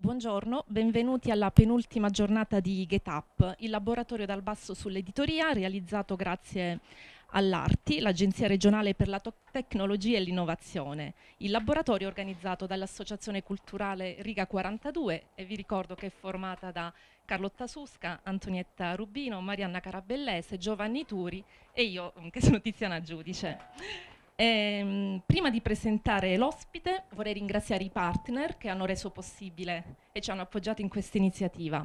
Buongiorno, benvenuti alla penultima giornata di Get Up, il laboratorio dal basso sull'editoria realizzato grazie all'ARTI, l'Agenzia regionale per la tecnologia e l'innovazione. Il laboratorio è organizzato dall'Associazione Culturale Riga 42 e vi ricordo che è formata da Carlotta Susca, Antonietta Rubino, Marianna Carabellese, Giovanni Turi e io che sono Tiziana Giudice. Ehm, prima di presentare l'ospite vorrei ringraziare i partner che hanno reso possibile e ci hanno appoggiato in questa iniziativa.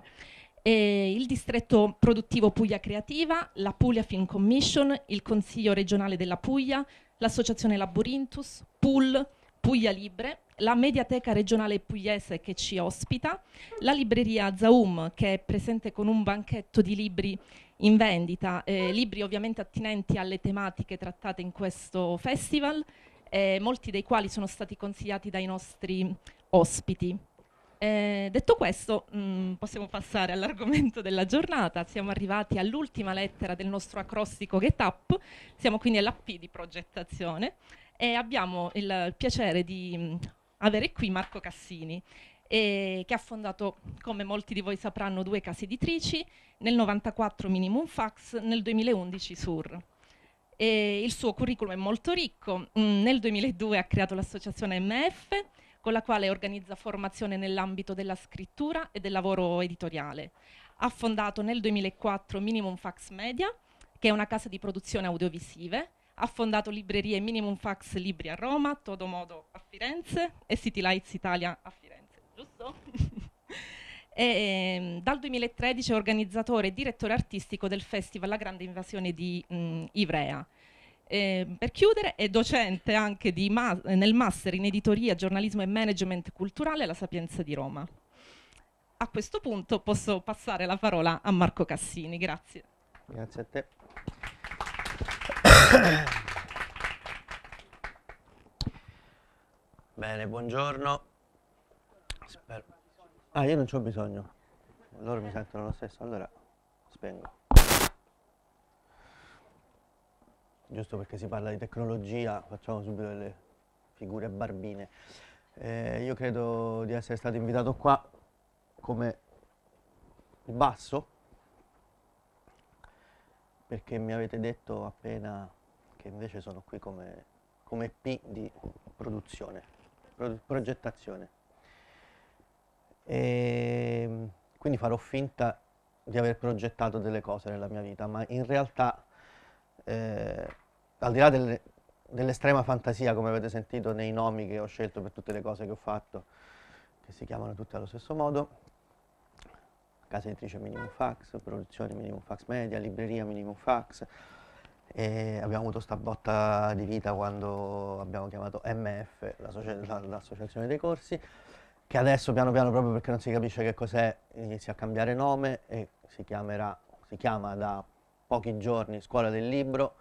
E il distretto produttivo Puglia Creativa, la Puglia Film Commission, il Consiglio regionale della Puglia, l'associazione Laborintus, PUL, Puglia Libre, la Mediateca regionale pugliese che ci ospita, la libreria Zaum che è presente con un banchetto di libri in vendita eh, libri ovviamente attinenti alle tematiche trattate in questo festival, eh, molti dei quali sono stati consigliati dai nostri ospiti. Eh, detto questo, mh, mm, possiamo passare all'argomento della giornata. Siamo arrivati all'ultima lettera del nostro acrostico Get Up, siamo quindi alla P di progettazione e abbiamo il, il piacere di mh, mm, avere qui Marco Cassini eh, che ha fondato, come molti di voi sapranno, due case editrici, nel 1994 Minimum Fax, nel 2011 Sur. E il suo curriculum è molto ricco, mm, nel 2002 ha creato l'associazione MF, con la quale organizza formazione nell'ambito della scrittura e del lavoro editoriale. Ha fondato nel 2004 Minimum Fax Media, che è una casa di produzione audiovisive, ha fondato librerie Minimum Fax Libri a Roma, Todo Modo a Firenze e City Lights Italia a Firenze giusto? e, ehm, dal 2013 è organizzatore e direttore artistico del Festival La Grande Invasione di mh, Ivrea. Eh, per chiudere, è docente anche ma nel Master in Editoria, Giornalismo e Management Culturale alla Sapienza di Roma. A questo punto posso passare la parola a Marco Cassini, grazie. Grazie a te. Bene, buongiorno. Spero. Ah, io non ho bisogno. Loro mi sentono lo stesso, allora spengo. Giusto perché si parla di tecnologia, facciamo subito delle figure barbine. Eh, io credo di essere stato invitato qua come basso, perché mi avete detto appena che invece sono qui come, come P di produzione, pro progettazione. E ehm, quindi farò finta di aver progettato delle cose nella mia vita, ma in realtà, eh, al di là del, dell'estrema fantasia, come avete sentito nei nomi che ho scelto per tutte le cose che ho fatto, che si chiamano tutte allo stesso modo, casa editrice Minimum Fax, produzione Minimum Fax Media, libreria Minimum Fax, e abbiamo avuto sta botta di vita quando abbiamo chiamato MF, l'associazione dei corsi, che adesso piano piano proprio perché non si capisce che cos'è inizia a cambiare nome e si, chiamerà, si chiama da pochi giorni Scuola del Libro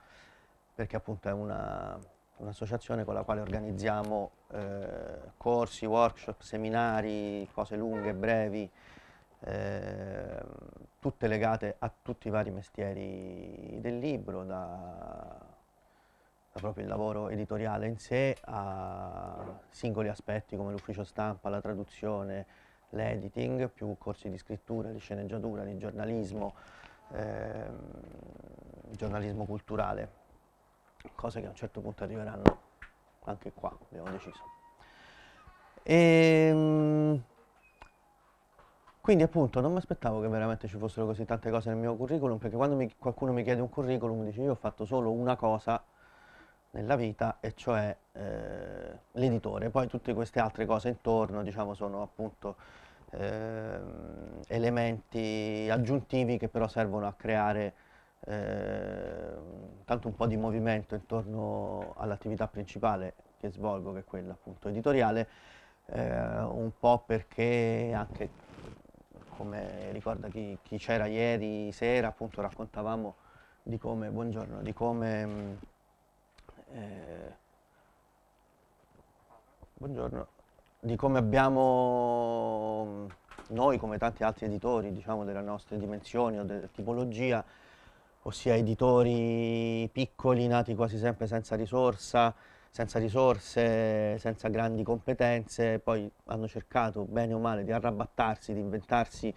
perché appunto è una, un'associazione con la quale organizziamo eh, corsi, workshop, seminari, cose lunghe, brevi, eh, tutte legate a tutti i vari mestieri del libro, da proprio il lavoro editoriale in sé a singoli aspetti come l'ufficio stampa, la traduzione, l'editing, più corsi di scrittura, di sceneggiatura, di giornalismo, ehm, giornalismo culturale, cose che a un certo punto arriveranno anche qua, abbiamo deciso. E, ehm, quindi appunto non mi aspettavo che veramente ci fossero così tante cose nel mio curriculum, perché quando mi, qualcuno mi chiede un curriculum dice io ho fatto solo una cosa nella vita e cioè eh, l'editore. Poi tutte queste altre cose intorno diciamo, sono appunto eh, elementi aggiuntivi che però servono a creare eh, tanto un po' di movimento intorno all'attività principale che svolgo, che è quella appunto editoriale, eh, un po' perché anche come ricorda chi, c'era ieri sera appunto raccontavamo di come, buongiorno, di come eh, buongiorno, di come abbiamo noi, come tanti altri editori, diciamo, delle nostre dimensioni o della tipologia, ossia editori piccoli, nati quasi sempre senza risorsa, senza risorse, senza grandi competenze, poi hanno cercato, bene o male, di arrabattarsi, di inventarsi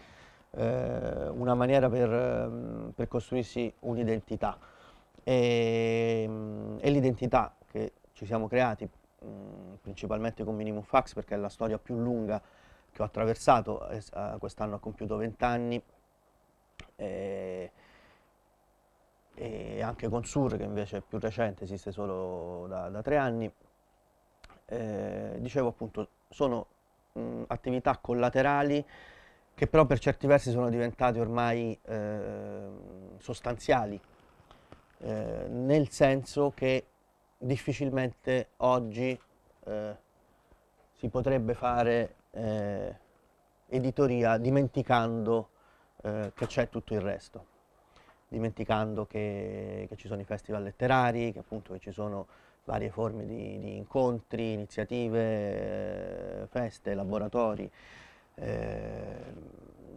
eh, una maniera per, ehm, per costruirsi un'identità e, ehm, e l'identità che ci siamo creati mm, principalmente con Minimum Fax perché è la storia più lunga che ho attraversato, eh, eh, quest'anno ho compiuto 20 anni e, eh, e, anche con Sur che invece è più recente, esiste solo da, da tre anni. Eh, dicevo appunto, sono mh, mm, attività collaterali che però per certi versi sono diventate ormai eh, sostanziali eh, nel senso che difficilmente oggi eh, si potrebbe fare eh, editoria dimenticando eh, che c'è tutto il resto, dimenticando che, che, ci sono i festival letterari, che appunto che ci sono varie forme di, di incontri, iniziative, eh, feste, laboratori, eh,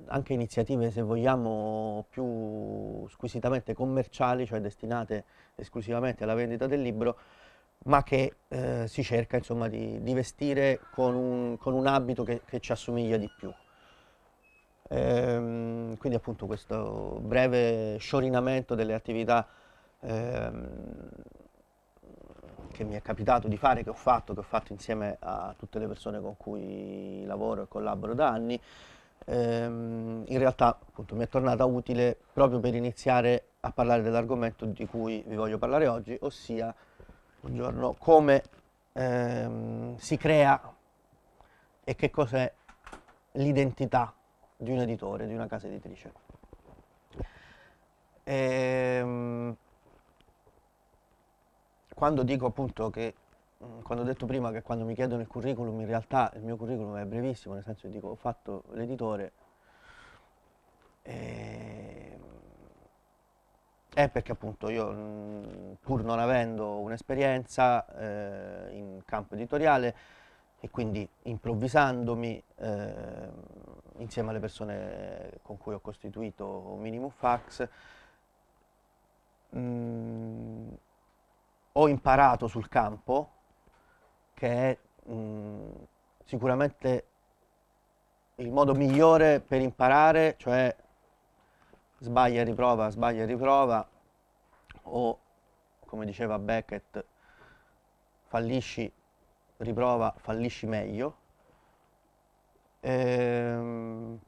anche iniziative, se vogliamo, più squisitamente commerciali, cioè destinate esclusivamente alla vendita del libro, ma che eh, si cerca insomma, di, di, vestire con un, con un abito che, che, ci assomiglia di più. Ehm, quindi appunto questo breve sciorinamento delle attività ehm, che mi è capitato di fare, che ho fatto, che ho fatto insieme a tutte le persone con cui lavoro e collaboro da anni, ehm, in realtà appunto, mi è tornata utile proprio per iniziare a parlare dell'argomento di cui vi voglio parlare oggi, ossia buongiorno, come ehm, si crea e che cos'è l'identità di un editore, di una casa editrice. Ehm, quando dico appunto che, mm, quando ho detto prima che quando mi chiedono il curriculum, in realtà il mio curriculum è brevissimo, nel senso che dico ho fatto l'editore, eh, è perché appunto io mm, pur non avendo un'esperienza eh, in campo editoriale e quindi improvvisandomi eh, insieme alle persone con cui ho costituito Minimum Fax, mh, mm, ho imparato sul campo, che è mh, mm, sicuramente il modo migliore per imparare, cioè sbaglia e riprova, sbaglia e riprova, o come diceva Beckett, fallisci, riprova, fallisci meglio. Ehm,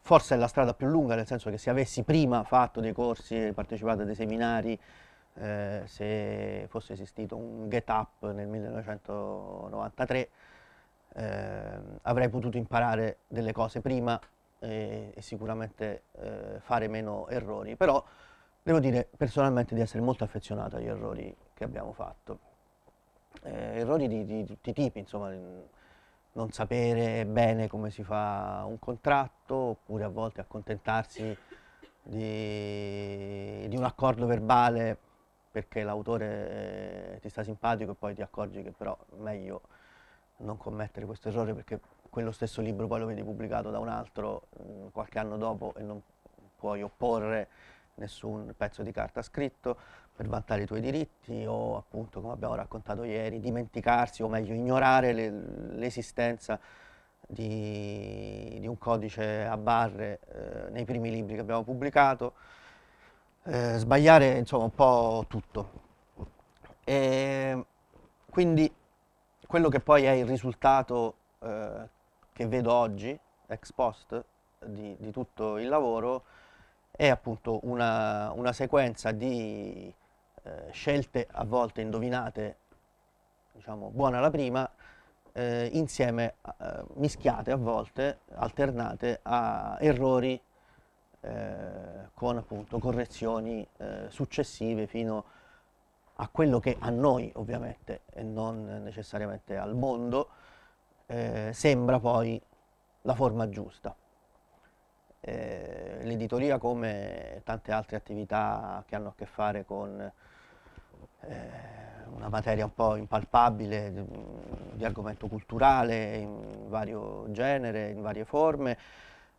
forse è la strada più lunga, nel senso che se avessi prima fatto dei corsi, partecipato a dei seminari, eh, se fosse esistito un get up nel 1993 eh, avrei potuto imparare delle cose prima e, e sicuramente eh, fare meno errori, però devo dire personalmente di essere molto affezionato agli errori che abbiamo fatto. Eh, errori di, di, tutti i tipi, insomma, non sapere bene come si fa un contratto, oppure a volte accontentarsi di, di un accordo verbale perché l'autore eh, ti sta simpatico e poi ti accorgi che però è meglio non commettere questo errore perché quello stesso libro poi lo vedi pubblicato da un altro mh, mm, qualche anno dopo e non puoi opporre nessun pezzo di carta scritto per vantare i tuoi diritti o appunto come abbiamo raccontato ieri dimenticarsi o meglio ignorare l'esistenza di, di, un codice a barre eh, nei primi libri che abbiamo pubblicato eh, sbagliare insomma un po' tutto. E quindi quello che poi è il risultato eh, che vedo oggi, ex post, di, di, tutto il lavoro, è appunto una, una sequenza di eh, scelte a volte indovinate, diciamo buona la prima, eh, insieme, eh, mischiate a volte, alternate a errori eh, con appunto correzioni eh, successive fino a quello che a noi ovviamente e non necessariamente al mondo eh, sembra poi la forma giusta. Eh, l'editoria come tante altre attività che hanno a che fare con eh, una materia un po' impalpabile di, di argomento culturale in vario genere, in varie forme,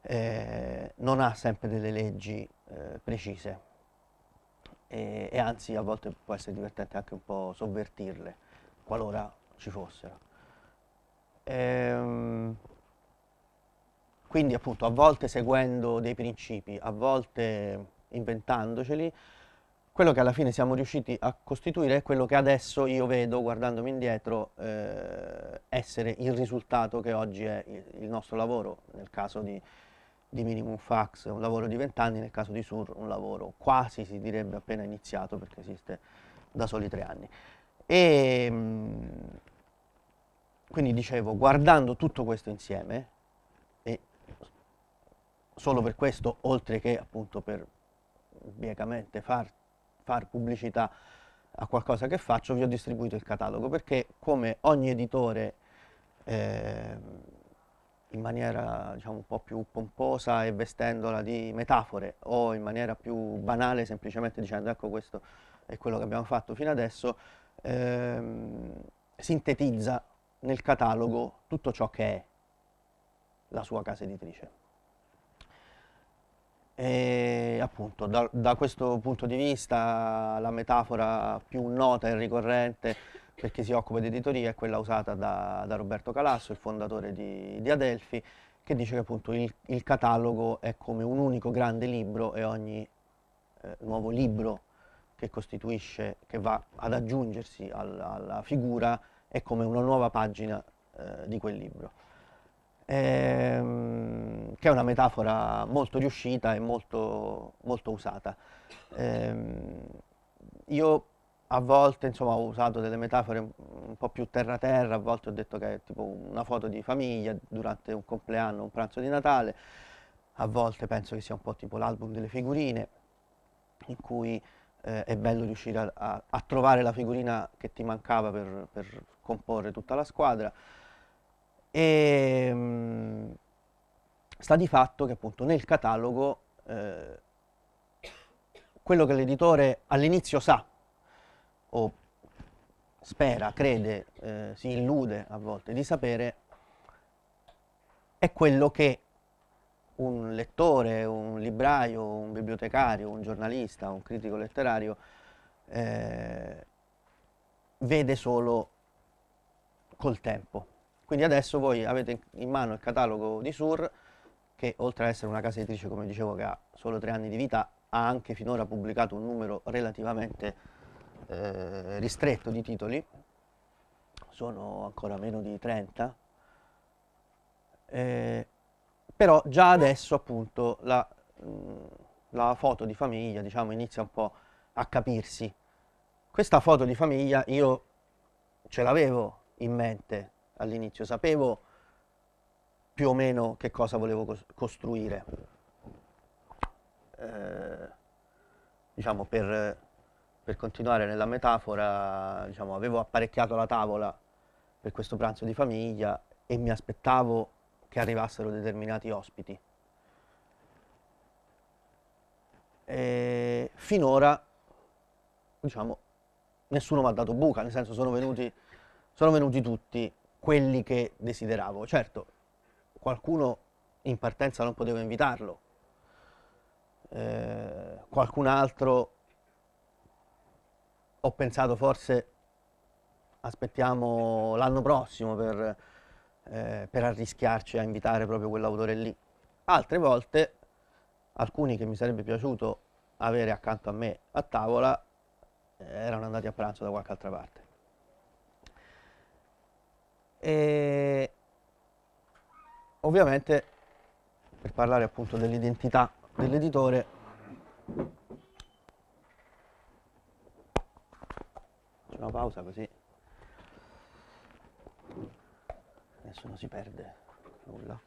eh, non ha sempre delle leggi eh, precise e, e, anzi a volte può essere divertente anche un po' sovvertirle qualora ci fossero. Ehm, quindi appunto a volte seguendo dei principi, a volte inventandoceli, quello che alla fine siamo riusciti a costituire è quello che adesso io vedo guardandomi indietro eh, essere il risultato che oggi è il nostro lavoro, nel caso di di minimum fax, un lavoro di 20 anni, nel caso di Sur un lavoro quasi si direbbe appena iniziato perché esiste da soli tre anni. E, ehm, quindi dicevo, guardando tutto questo insieme, e solo per questo, oltre che appunto per biecamente far, far pubblicità a qualcosa che faccio, vi ho distribuito il catalogo, perché come ogni editore... Eh, in maniera diciamo, un po' più pomposa e vestendola di metafore o in maniera più banale semplicemente dicendo ecco questo è quello che abbiamo fatto fino adesso, ehm, sintetizza nel catalogo tutto ciò che è la sua casa editrice. E appunto da, da questo punto di vista la metafora più nota e ricorrente perché si occupa di editoria, è quella usata da, da Roberto Calasso, il fondatore di, di, Adelphi, che dice che appunto il, il, catalogo è come un unico grande libro e ogni eh, nuovo libro che costituisce, che va ad aggiungersi alla, alla figura, è come una nuova pagina eh, di quel libro. Ehm, che è una metafora molto riuscita e molto, molto usata. Ehm, io a volte insomma, ho usato delle metafore un po' più terra-terra, a volte ho detto che è tipo una foto di famiglia durante un compleanno, un pranzo di Natale, a volte penso che sia un po' tipo l'album delle figurine, in cui eh, è bello riuscire a, a, a, trovare la figurina che ti mancava per, per comporre tutta la squadra. E, ehm, mh, sta di fatto che appunto nel catalogo eh, quello che l'editore all'inizio sa o spera, crede, eh, si illude a volte di sapere, è quello che un lettore, un libraio, un bibliotecario, un giornalista, un critico letterario eh, vede solo col tempo. Quindi adesso voi avete in mano il catalogo di Sur, che oltre ad essere una casa editrice, come dicevo, che ha solo tre anni di vita, ha anche finora pubblicato un numero relativamente eh, ristretto di titoli, sono ancora meno di 30, eh, però già adesso appunto la, mh, mm, la foto di famiglia diciamo, inizia un po' a capirsi. Questa foto di famiglia io ce l'avevo in mente all'inizio, sapevo più o meno che cosa volevo costruire, eh, diciamo per per continuare nella metafora, diciamo, avevo apparecchiato la tavola per questo pranzo di famiglia e mi aspettavo che arrivassero determinati ospiti. E finora, diciamo, nessuno mi ha dato buca, nel senso sono venuti, sono venuti tutti quelli che desideravo. Certo, qualcuno in partenza non potevo invitarlo, eh, qualcun altro ho pensato forse aspettiamo l'anno prossimo per, eh, per, arrischiarci a invitare proprio quell'autore lì. Altre volte, alcuni che mi sarebbe piaciuto avere accanto a me a tavola, eh, erano andati a pranzo da qualche altra parte. E ovviamente, per parlare appunto dell'identità dell'editore, facciamo pausa così nessuno si perde nulla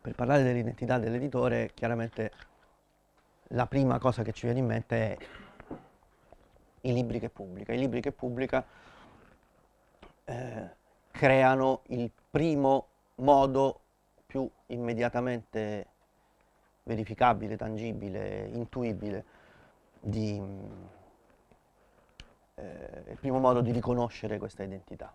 per parlare dell'identità dell'editore chiaramente la prima cosa che ci viene in mente è i libri che pubblica. I libri che pubblica eh, creano il primo modo più immediatamente verificabile, tangibile, intuibile, di, eh, il primo modo di riconoscere questa identità.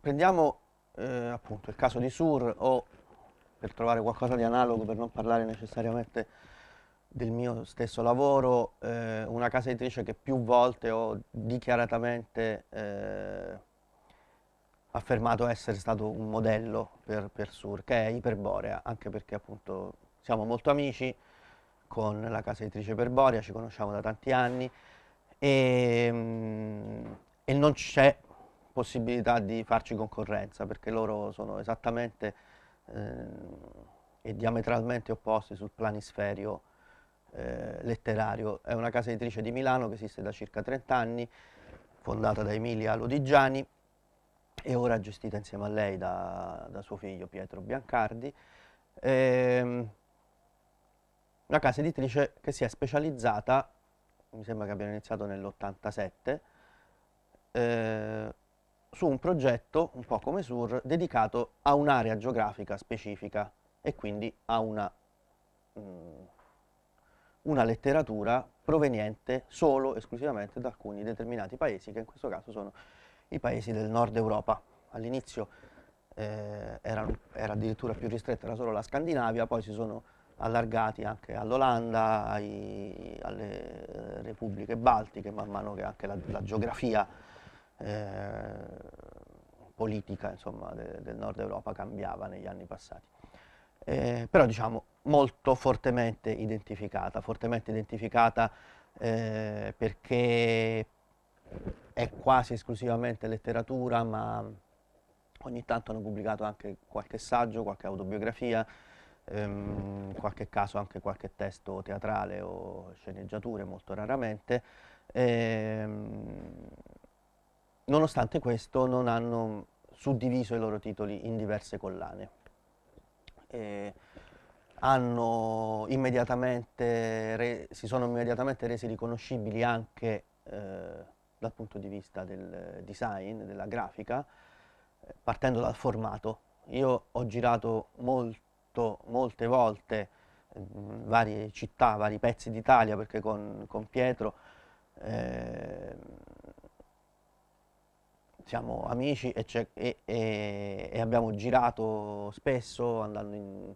Prendiamo eh, appunto il caso di Sur o per trovare qualcosa di analogo, per non parlare necessariamente del mio stesso lavoro, eh, una casa editrice che più volte ho dichiaratamente eh, affermato essere stato un modello per, per Sur, che è Iperborea, anche perché appunto siamo molto amici con la casa editrice Iperborea, ci conosciamo da tanti anni e, mm, e non c'è possibilità di farci concorrenza perché loro sono esattamente eh, e diametralmente opposti sul planisferio eh, letterario. È una casa editrice di Milano che esiste da circa 30 anni, fondata da Emilia Lodigiani e ora gestita insieme a lei da, da suo figlio Pietro Biancardi. Ehm, una casa editrice che si è specializzata, mi sembra che abbiano iniziato nell'87, eh, su un progetto, un po' come SUR, dedicato a un'area geografica specifica e quindi a una mh, mm, una letteratura proveniente solo e esclusivamente da alcuni determinati paesi, che in questo caso sono i paesi del nord Europa. All'inizio eh, era, era, addirittura più ristretta, era solo la Scandinavia, poi si sono allargati anche all'Olanda, alle repubbliche baltiche, man mano che anche la, la geografia eh, politica insomma, de, del nord Europa cambiava negli anni passati eh, però diciamo molto fortemente identificata, fortemente identificata eh, perché è quasi esclusivamente letteratura, ma ogni tanto hanno pubblicato anche qualche saggio, qualche autobiografia, ehm, in qualche caso anche qualche testo teatrale o sceneggiature, molto raramente. Ehm, nonostante questo non hanno suddiviso i loro titoli in diverse collane eh, immediatamente si sono immediatamente resi riconoscibili anche eh, dal punto di vista del design, della grafica, partendo dal formato. Io ho girato molto, molte volte eh, varie città, vari pezzi d'Italia, perché con, con Pietro ehm, siamo amici e, e, e, e, abbiamo girato spesso andando in,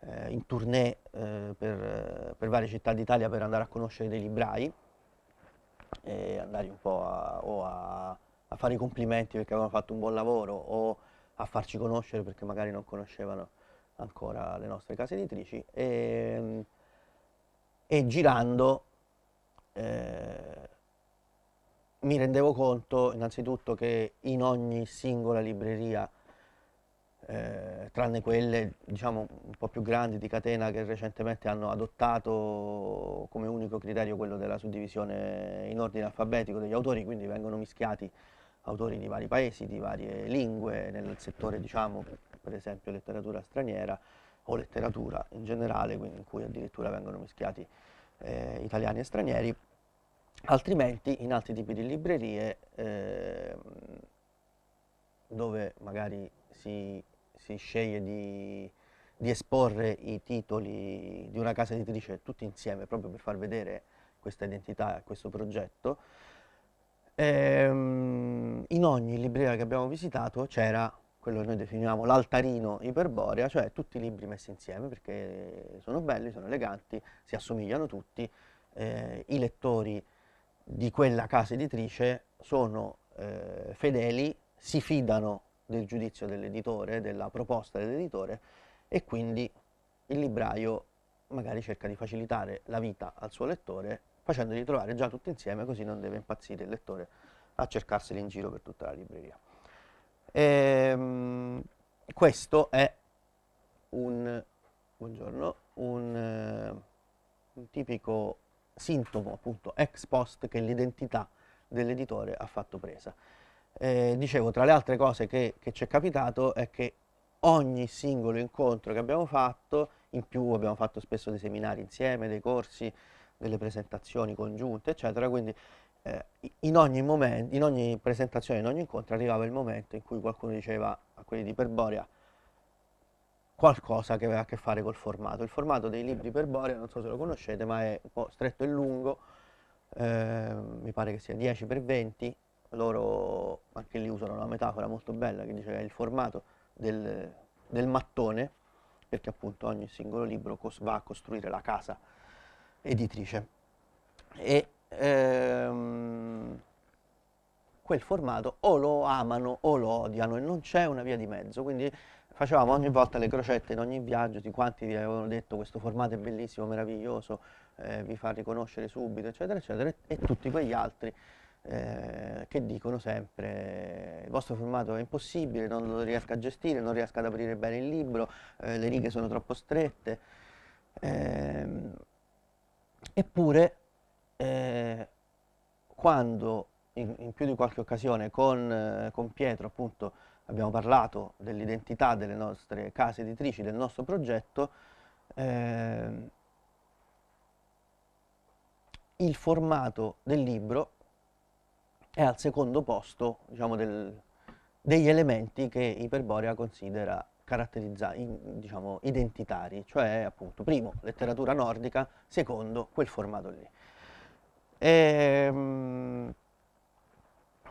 eh, in tournée eh, per, per, varie città d'Italia per andare a conoscere dei librai e andare un po' a, o a, a, fare i complimenti perché avevano fatto un buon lavoro o a farci conoscere perché magari non conoscevano ancora le nostre case editrici ehm, e, girando eh, mi rendevo conto innanzitutto che in ogni singola libreria, eh, tranne quelle diciamo, un po' più grandi di catena che recentemente hanno adottato come unico criterio quello della suddivisione in ordine alfabetico degli autori, quindi vengono mischiati autori di vari paesi, di varie lingue, nel settore diciamo, per esempio letteratura straniera o letteratura in generale, in cui addirittura vengono mischiati eh, italiani e stranieri, altrimenti in altri tipi di librerie eh, dove magari si, si sceglie di, di, esporre i titoli di una casa editrice tutti insieme proprio per far vedere questa identità e questo progetto, ehm, in ogni libreria che abbiamo visitato c'era quello che noi definiamo l'altarino iperborea, cioè tutti i libri messi insieme perché sono belli, sono eleganti, si assomigliano tutti, eh, i lettori di quella casa editrice sono eh, fedeli, si fidano del giudizio dell'editore, della proposta dell'editore e quindi il libraio magari cerca di facilitare la vita al suo lettore facendoli trovare già tutti insieme così non deve impazzire il lettore a cercarseli in giro per tutta la libreria. E, ehm, questo è un, buongiorno, un, eh, un tipico sintomo appunto ex post che l'identità dell'editore ha fatto presa. Eh, dicevo, tra le altre cose che, che ci è capitato è che ogni singolo incontro che abbiamo fatto, in più abbiamo fatto spesso dei seminari insieme, dei corsi, delle presentazioni congiunte, eccetera, quindi eh, in, ogni momento, in ogni presentazione, in ogni incontro arrivava il momento in cui qualcuno diceva a quelli di Perborea qualcosa che aveva a che fare col formato. Il formato dei libri per Borea, non so se lo conoscete, ma è un po' stretto e lungo, eh, mi pare che sia 10x20, loro anche lì usano una metafora molto bella che dice che è il formato del, del mattone, perché appunto ogni singolo libro va a costruire la casa editrice. E ehm, quel formato o lo amano o lo odiano e non c'è una via di mezzo, quindi facevamo ogni volta le crocette in ogni viaggio, di quanti vi avevano detto questo formato è bellissimo, meraviglioso, eh, vi fa riconoscere subito, eccetera, eccetera, e tutti quegli altri eh, che dicono sempre il vostro formato è impossibile, non lo riesco a gestire, non riesco ad aprire bene il libro, eh, le righe sono troppo strette. Ehm, eppure, eh, quando in, in, più di qualche occasione con, eh, con Pietro appunto abbiamo parlato dell'identità delle nostre case editrici, del nostro progetto, eh, il formato del libro è al secondo posto diciamo, del, degli elementi che Iperborea considera diciamo, identitari, cioè appunto primo letteratura nordica, secondo quel formato lì. E, ehm,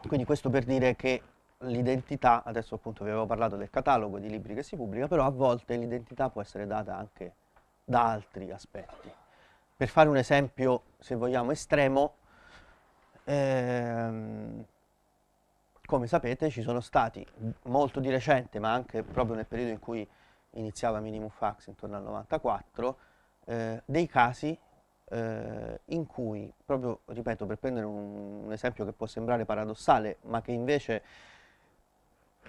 quindi questo per dire che l'identità, adesso appunto vi avevo parlato del catalogo di libri che si pubblica, però a volte l'identità può essere data anche da altri aspetti. Per fare un esempio, se vogliamo, estremo, ehm, come sapete ci sono stati molto di recente, ma anche proprio nel periodo in cui iniziava Minimum Fax intorno al 94, eh, dei casi eh, in cui, proprio ripeto, per prendere un, un, esempio che può sembrare paradossale, ma che invece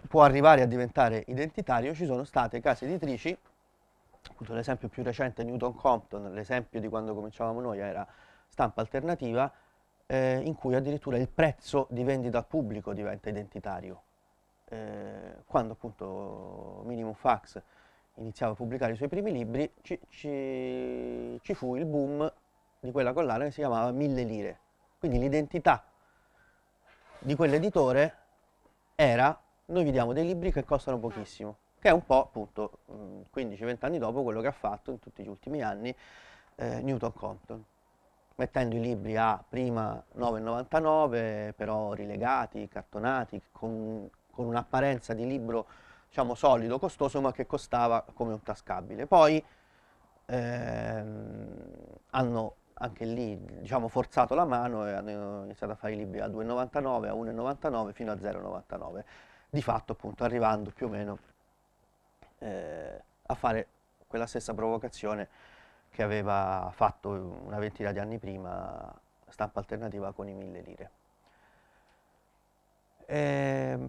può arrivare a diventare identitario, ci sono state case editrici, appunto l'esempio più recente è Newton Compton, l'esempio di quando cominciavamo noi era stampa alternativa, eh, in cui addirittura il prezzo di vendita al pubblico diventa identitario. Eh, quando appunto Minimum Fax iniziava a pubblicare i suoi primi libri, ci, ci, ci fu il boom di quella collana che si chiamava Mille Lire. Quindi l'identità di quell'editore era noi vi diamo dei libri che costano pochissimo, che è un po' appunto 15-20 mm, anni dopo quello che ha fatto in tutti gli ultimi anni eh, Newton Compton, mettendo i libri a prima 9,99 però rilegati, cartonati, con, con un'apparenza di libro diciamo solido, costoso, ma che costava come un tascabile. Poi ehm, hanno anche lì diciamo, forzato la mano e hanno iniziato a fare i libri a 2,99, a 1,99 fino a 0,99 di fatto appunto arrivando più o meno eh, a fare quella stessa provocazione che aveva fatto una ventina di anni prima stampa alternativa con i mille lire. E ehm,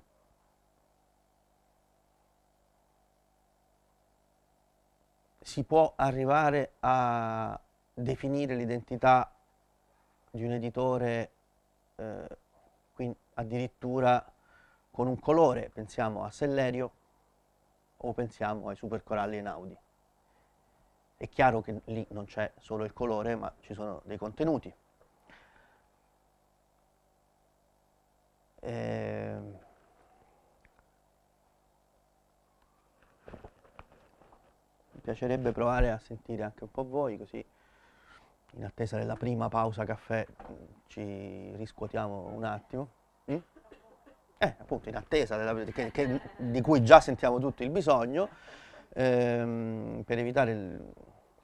si può arrivare a definire l'identità di un editore eh, addirittura con un colore, pensiamo a Sellerio o pensiamo ai supercoralli enaudi. È chiaro che lì non c'è solo il colore, ma ci sono dei contenuti. Eh, mi piacerebbe provare a sentire anche un po' voi, così in attesa della prima pausa caffè mm, ci riscuotiamo un attimo eh, appunto in attesa della, che, che, di cui già sentiamo tutti il bisogno, ehm, per evitare il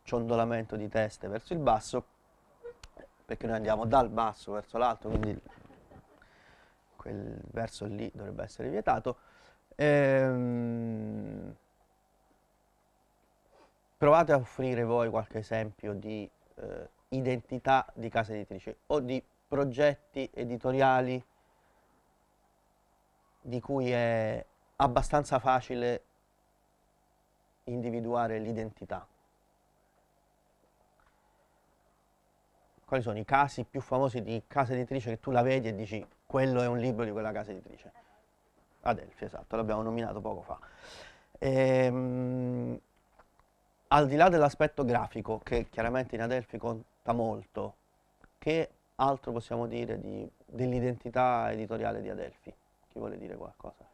ciondolamento di teste verso il basso, perché noi andiamo dal basso verso l'alto, quindi quel verso lì dovrebbe essere vietato. Ehm, provate a offrire voi qualche esempio di eh, identità di casa editrice o di progetti editoriali di cui è abbastanza facile individuare l'identità. Quali sono i casi più famosi di casa editrice che tu la vedi e dici quello è un libro di quella casa editrice? Adelphi, esatto, l'abbiamo nominato poco fa. Ehm, al di là dell'aspetto grafico, che chiaramente in Adelphi conta molto, che altro possiamo dire dell'identità editoriale di Adelphi? Chi vuole dire qualcosa?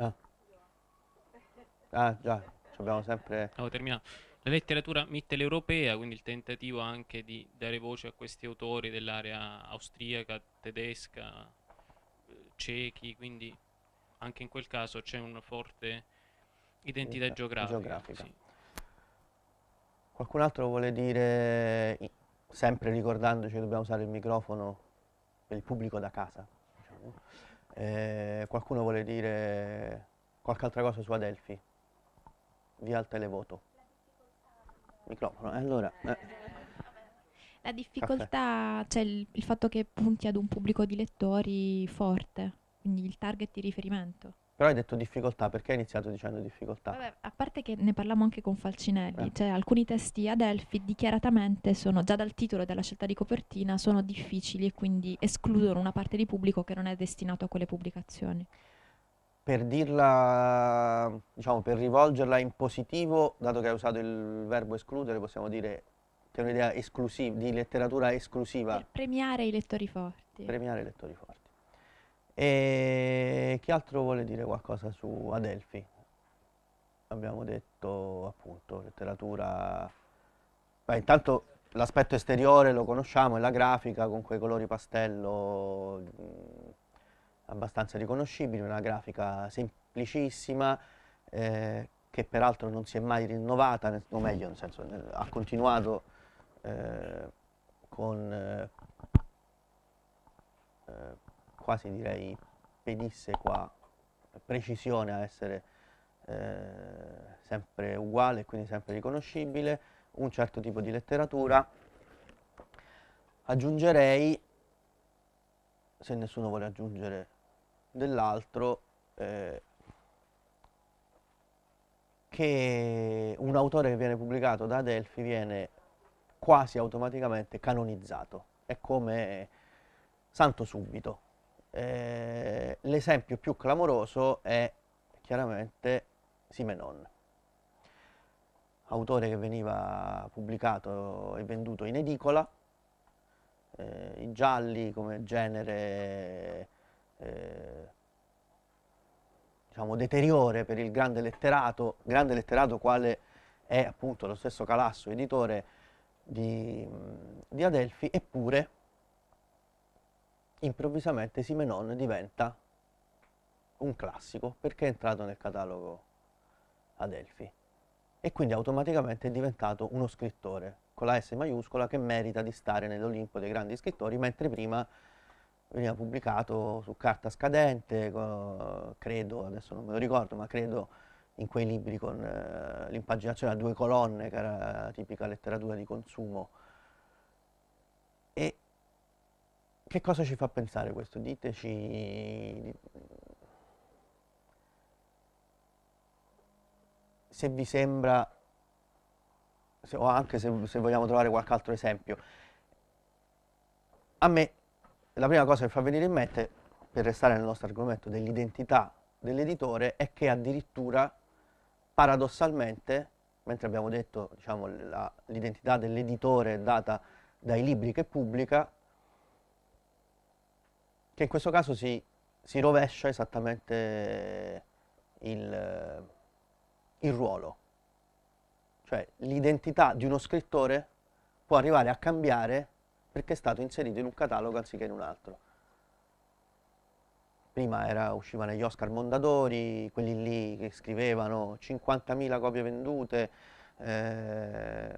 Ah, ah già, Ci abbiamo sempre... Avevo terminato. La letteratura mitteleuropea, quindi il tentativo anche di dare voce a questi autori dell'area austriaca, tedesca, eh, cechi, quindi anche in quel caso c'è una forte identità geografica. geografica. Sì. Qualcun altro vuole dire sempre ricordandoci cioè, che dobbiamo usare il microfono per il pubblico da casa. Diciamo. Eh, qualcuno vuole dire qualche altra cosa su Adelphi? Via il televoto. Microfono, eh, allora... Eh. La difficoltà, cioè il, il fatto che punti ad un pubblico di lettori forte, quindi il target di riferimento. Però hai detto difficoltà, perché hai iniziato dicendo difficoltà? Vabbè, a parte che ne parliamo anche con Falcinelli, eh. cioè alcuni testi Adelphi dichiaratamente sono, già dal titolo e dalla scelta di copertina, sono difficili e quindi escludono una parte di pubblico che non è destinato a quelle pubblicazioni. Per dirla, diciamo, per rivolgerla in positivo, dato che hai usato il verbo escludere, possiamo dire che è un'idea esclusiva, di letteratura esclusiva. Per premiare i lettori forti. Premiare i lettori forti. E chi altro vuole dire qualcosa su Adelphi? Abbiamo detto appunto letteratura... Beh, intanto l'aspetto esteriore lo conosciamo, è la grafica con quei colori pastello mh, mm, abbastanza riconoscibili, una grafica semplicissima eh, che peraltro non si è mai rinnovata, nel, o meglio, nel senso, nel, ha continuato eh, con... Eh, eh quasi direi pedisse pedissequa precisione a essere eh, sempre uguale e quindi sempre riconoscibile, un certo tipo di letteratura. Aggiungerei, se nessuno vuole aggiungere dell'altro, eh, che un autore che viene pubblicato da Adelphi viene quasi automaticamente canonizzato, è come santo subito, eh, l'esempio più clamoroso è chiaramente Simenon, autore che veniva pubblicato e venduto in edicola, eh, i gialli come genere eh, diciamo deteriore per il grande letterato, grande letterato quale è appunto lo stesso Calasso, editore di, di Adelphi, eppure improvvisamente Simenon diventa un classico perché è entrato nel catalogo Adelphi e quindi automaticamente è diventato uno scrittore con la S maiuscola che merita di stare nell'Olimpo dei grandi scrittori, mentre prima veniva pubblicato su carta scadente, credo, adesso non me lo ricordo, ma credo in quei libri con eh, l'impaginazione a due colonne, che era tipica letteratura di consumo. E che cosa ci fa pensare questo? Diteci se vi sembra, se, o anche se, se vogliamo trovare qualche altro esempio. A me la prima cosa che fa venire in mente, per restare nel nostro argomento dell'identità dell'editore, è che addirittura paradossalmente, mentre abbiamo detto diciamo, l'identità dell'editore è data dai libri che pubblica, che in questo caso si, si rovescia esattamente il, il ruolo. Cioè l'identità di uno scrittore può arrivare a cambiare perché è stato inserito in un catalogo anziché in un altro. Prima era, uscivano gli Oscar Mondadori, quelli lì che scrivevano 50.000 copie vendute, eh,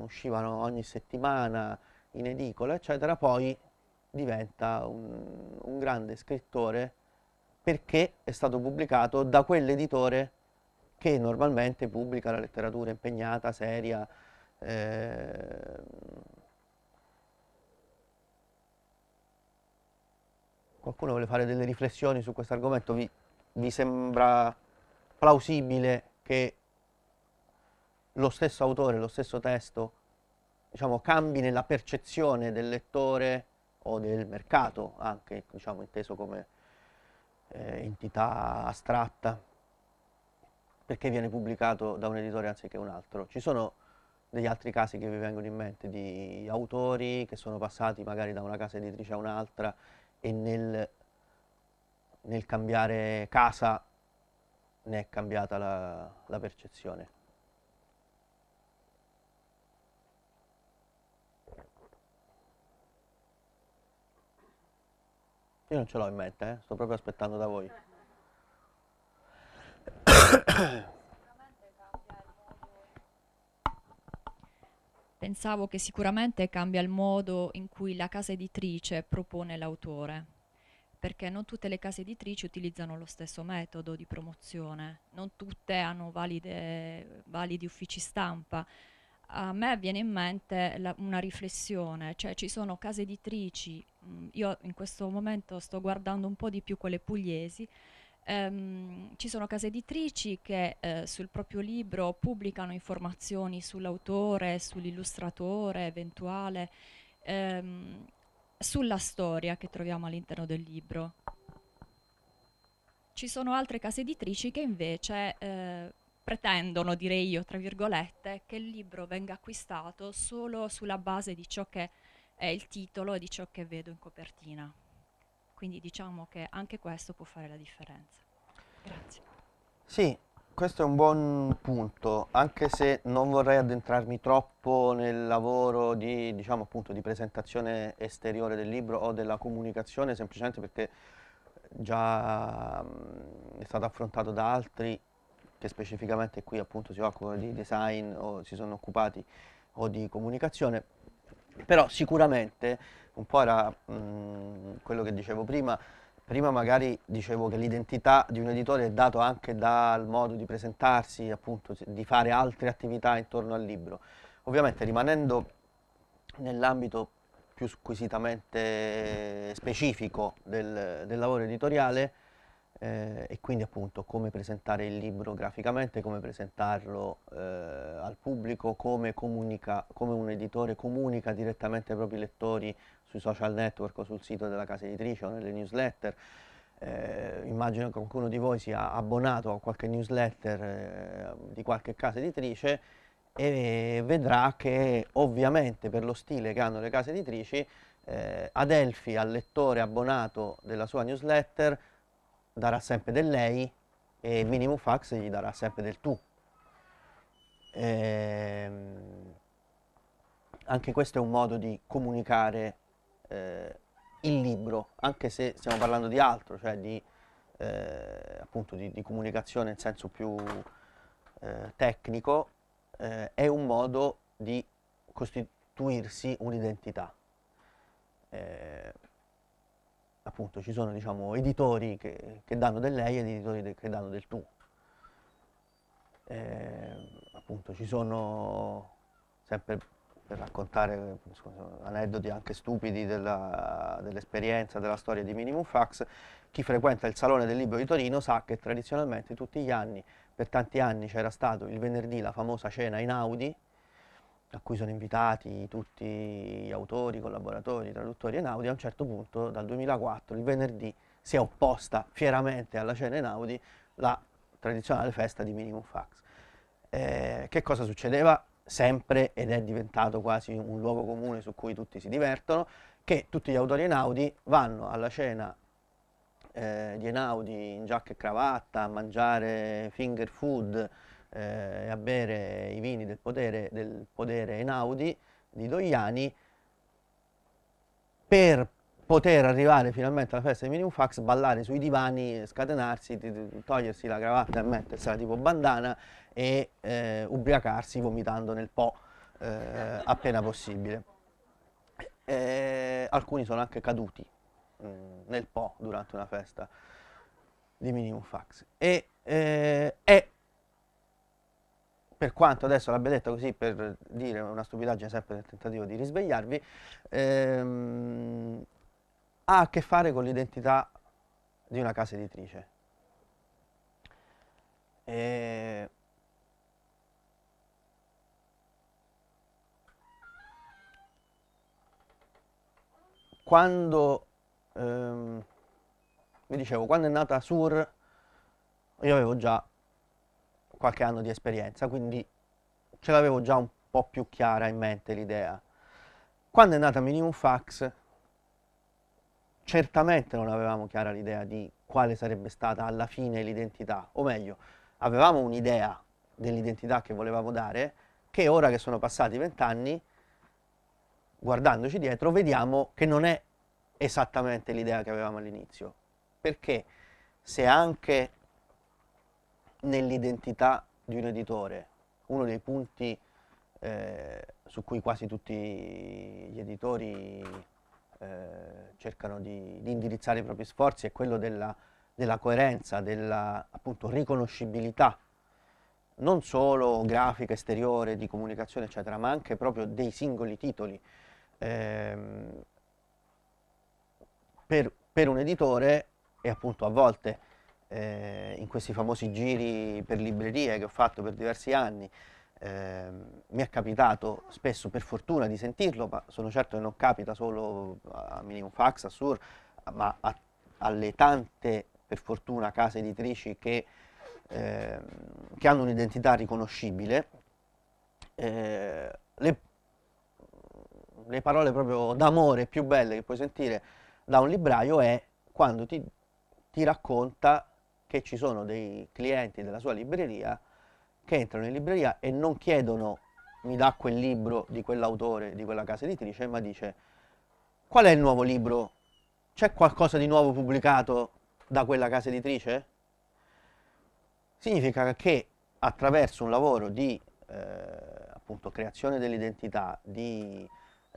uscivano ogni settimana in edicola, eccetera. Poi diventa un, un grande scrittore perché è stato pubblicato da quell'editore che normalmente pubblica la letteratura impegnata, seria, ehm. qualcuno vuole fare delle riflessioni su questo argomento? Vi, vi, sembra plausibile che lo stesso autore, lo stesso testo, diciamo, cambi nella percezione del lettore o del mercato, anche diciamo, inteso come eh, entità astratta, perché viene pubblicato da un editore anziché un altro. Ci sono degli altri casi che vi vengono in mente di autori che sono passati magari da una casa editrice a un'altra e nel, nel, cambiare casa ne è cambiata la, la percezione. Io non ce l'ho in mente, eh? sto proprio aspettando da voi. Pensavo che sicuramente cambia il modo in cui la casa editrice propone l'autore, perché non tutte le case editrici utilizzano lo stesso metodo di promozione, non tutte hanno valide, validi uffici stampa a me viene in mente la, una riflessione, cioè ci sono case editrici, mh, mm, io in questo momento sto guardando un po' di più quelle pugliesi, ehm, ci sono case editrici che eh, sul proprio libro pubblicano informazioni sull'autore, sull'illustratore eventuale, ehm, sulla storia che troviamo all'interno del libro. Ci sono altre case editrici che invece eh, pretendono, direi io, tra virgolette, che il libro venga acquistato solo sulla base di ciò che è il titolo e di ciò che vedo in copertina. Quindi diciamo che anche questo può fare la differenza. Grazie. Sì, questo è un buon punto, anche se non vorrei addentrarmi troppo nel lavoro di, diciamo, appunto, di presentazione esteriore del libro o della comunicazione, semplicemente perché già mh, mm, è stato affrontato da altri che specificamente qui appunto si occupano di design o si sono occupati o di comunicazione, però sicuramente un po' era mh, mm, quello che dicevo prima, prima magari dicevo che l'identità di un editore è dato anche dal modo di presentarsi, appunto di fare altre attività intorno al libro. Ovviamente rimanendo nell'ambito più squisitamente specifico del, del lavoro editoriale, eh, e quindi appunto come presentare il libro graficamente, come presentarlo eh, al pubblico, come, comunica, come un editore comunica direttamente ai propri lettori sui social network o sul sito della casa editrice o nelle newsletter. Eh, immagino che qualcuno di voi sia abbonato a qualche newsletter eh, di qualche casa editrice e vedrà che ovviamente per lo stile che hanno le case editrici eh, Adelphi al lettore abbonato della sua newsletter darà sempre del lei e il minimum fax gli darà sempre del tu. Ehm, anche questo è un modo di comunicare eh, il libro, anche se stiamo parlando di altro, cioè di, eh, appunto di, di comunicazione in senso più eh, tecnico, eh, è un modo di costituirsi un'identità. Eh, appunto ci sono diciamo, editori che, che, danno del lei ed editori de, che danno del tu. E, eh, appunto ci sono, sempre per raccontare scusa, aneddoti anche stupidi dell'esperienza, dell della storia di Minimum Fax, chi frequenta il Salone del Libro di Torino sa che tradizionalmente tutti gli anni, per tanti anni c'era stato il venerdì la famosa cena in Audi, a cui sono invitati tutti gli autori, collaboratori, traduttori Enaudi, a un certo punto dal 2004 il venerdì si è opposta fieramente alla cena Enaudi la tradizionale festa di Minimum Fax. Eh, che cosa succedeva? Sempre, ed è diventato quasi un luogo comune su cui tutti si divertono, che tutti gli autori Enaudi vanno alla cena eh, di Enaudi in giacca e cravatta, a mangiare finger food, eh, a bere i vini del potere, del potere Einaudi di Dogliani per poter arrivare finalmente alla festa di Minimum Fax, ballare sui divani, scatenarsi, togliersi la cravatta e mettersela tipo bandana e eh, ubriacarsi vomitando nel po' eh, appena possibile. E eh, alcuni sono anche caduti mh, mm, nel po' durante una festa di Minimum Fax. E, eh, è per quanto adesso l'abbia detto così per dire una stupidaggine sempre nel tentativo di risvegliarvi, ehm, ha a che fare con l'identità di una casa editrice. E quando, ehm, vi dicevo, quando è nata Sur, io avevo già qualche anno di esperienza, quindi ce l'avevo già un po' più chiara in mente l'idea. Quando è nata Minimum Fax, certamente non avevamo chiara l'idea di quale sarebbe stata alla fine l'identità, o meglio, avevamo un'idea dell'identità che volevamo dare, che ora che sono passati vent'anni, guardandoci dietro, vediamo che non è esattamente l'idea che avevamo all'inizio. Perché se anche nell'identità di un editore. Uno dei punti eh, su cui quasi tutti gli editori eh, cercano di, di, indirizzare i propri sforzi è quello della, della coerenza, della appunto, riconoscibilità, non solo grafica, esteriore, di comunicazione, eccetera, ma anche proprio dei singoli titoli. Eh, per, per un editore e appunto a volte eh, in questi famosi giri per librerie che ho fatto per diversi anni, eh, mi è capitato spesso per fortuna di sentirlo, ma sono certo che non capita solo a Minimum Fax, a Sur, ma a, alle tante, per fortuna, case editrici che, eh, che hanno un'identità riconoscibile. Eh, le, le parole proprio d'amore più belle che puoi sentire da un libraio è quando ti, ti racconta che ci sono dei clienti della sua libreria che entrano in libreria e non chiedono mi dà quel libro di quell'autore, di quella casa editrice, ma dice qual è il nuovo libro? C'è qualcosa di nuovo pubblicato da quella casa editrice? Significa che attraverso un lavoro di eh, appunto, creazione dell'identità, di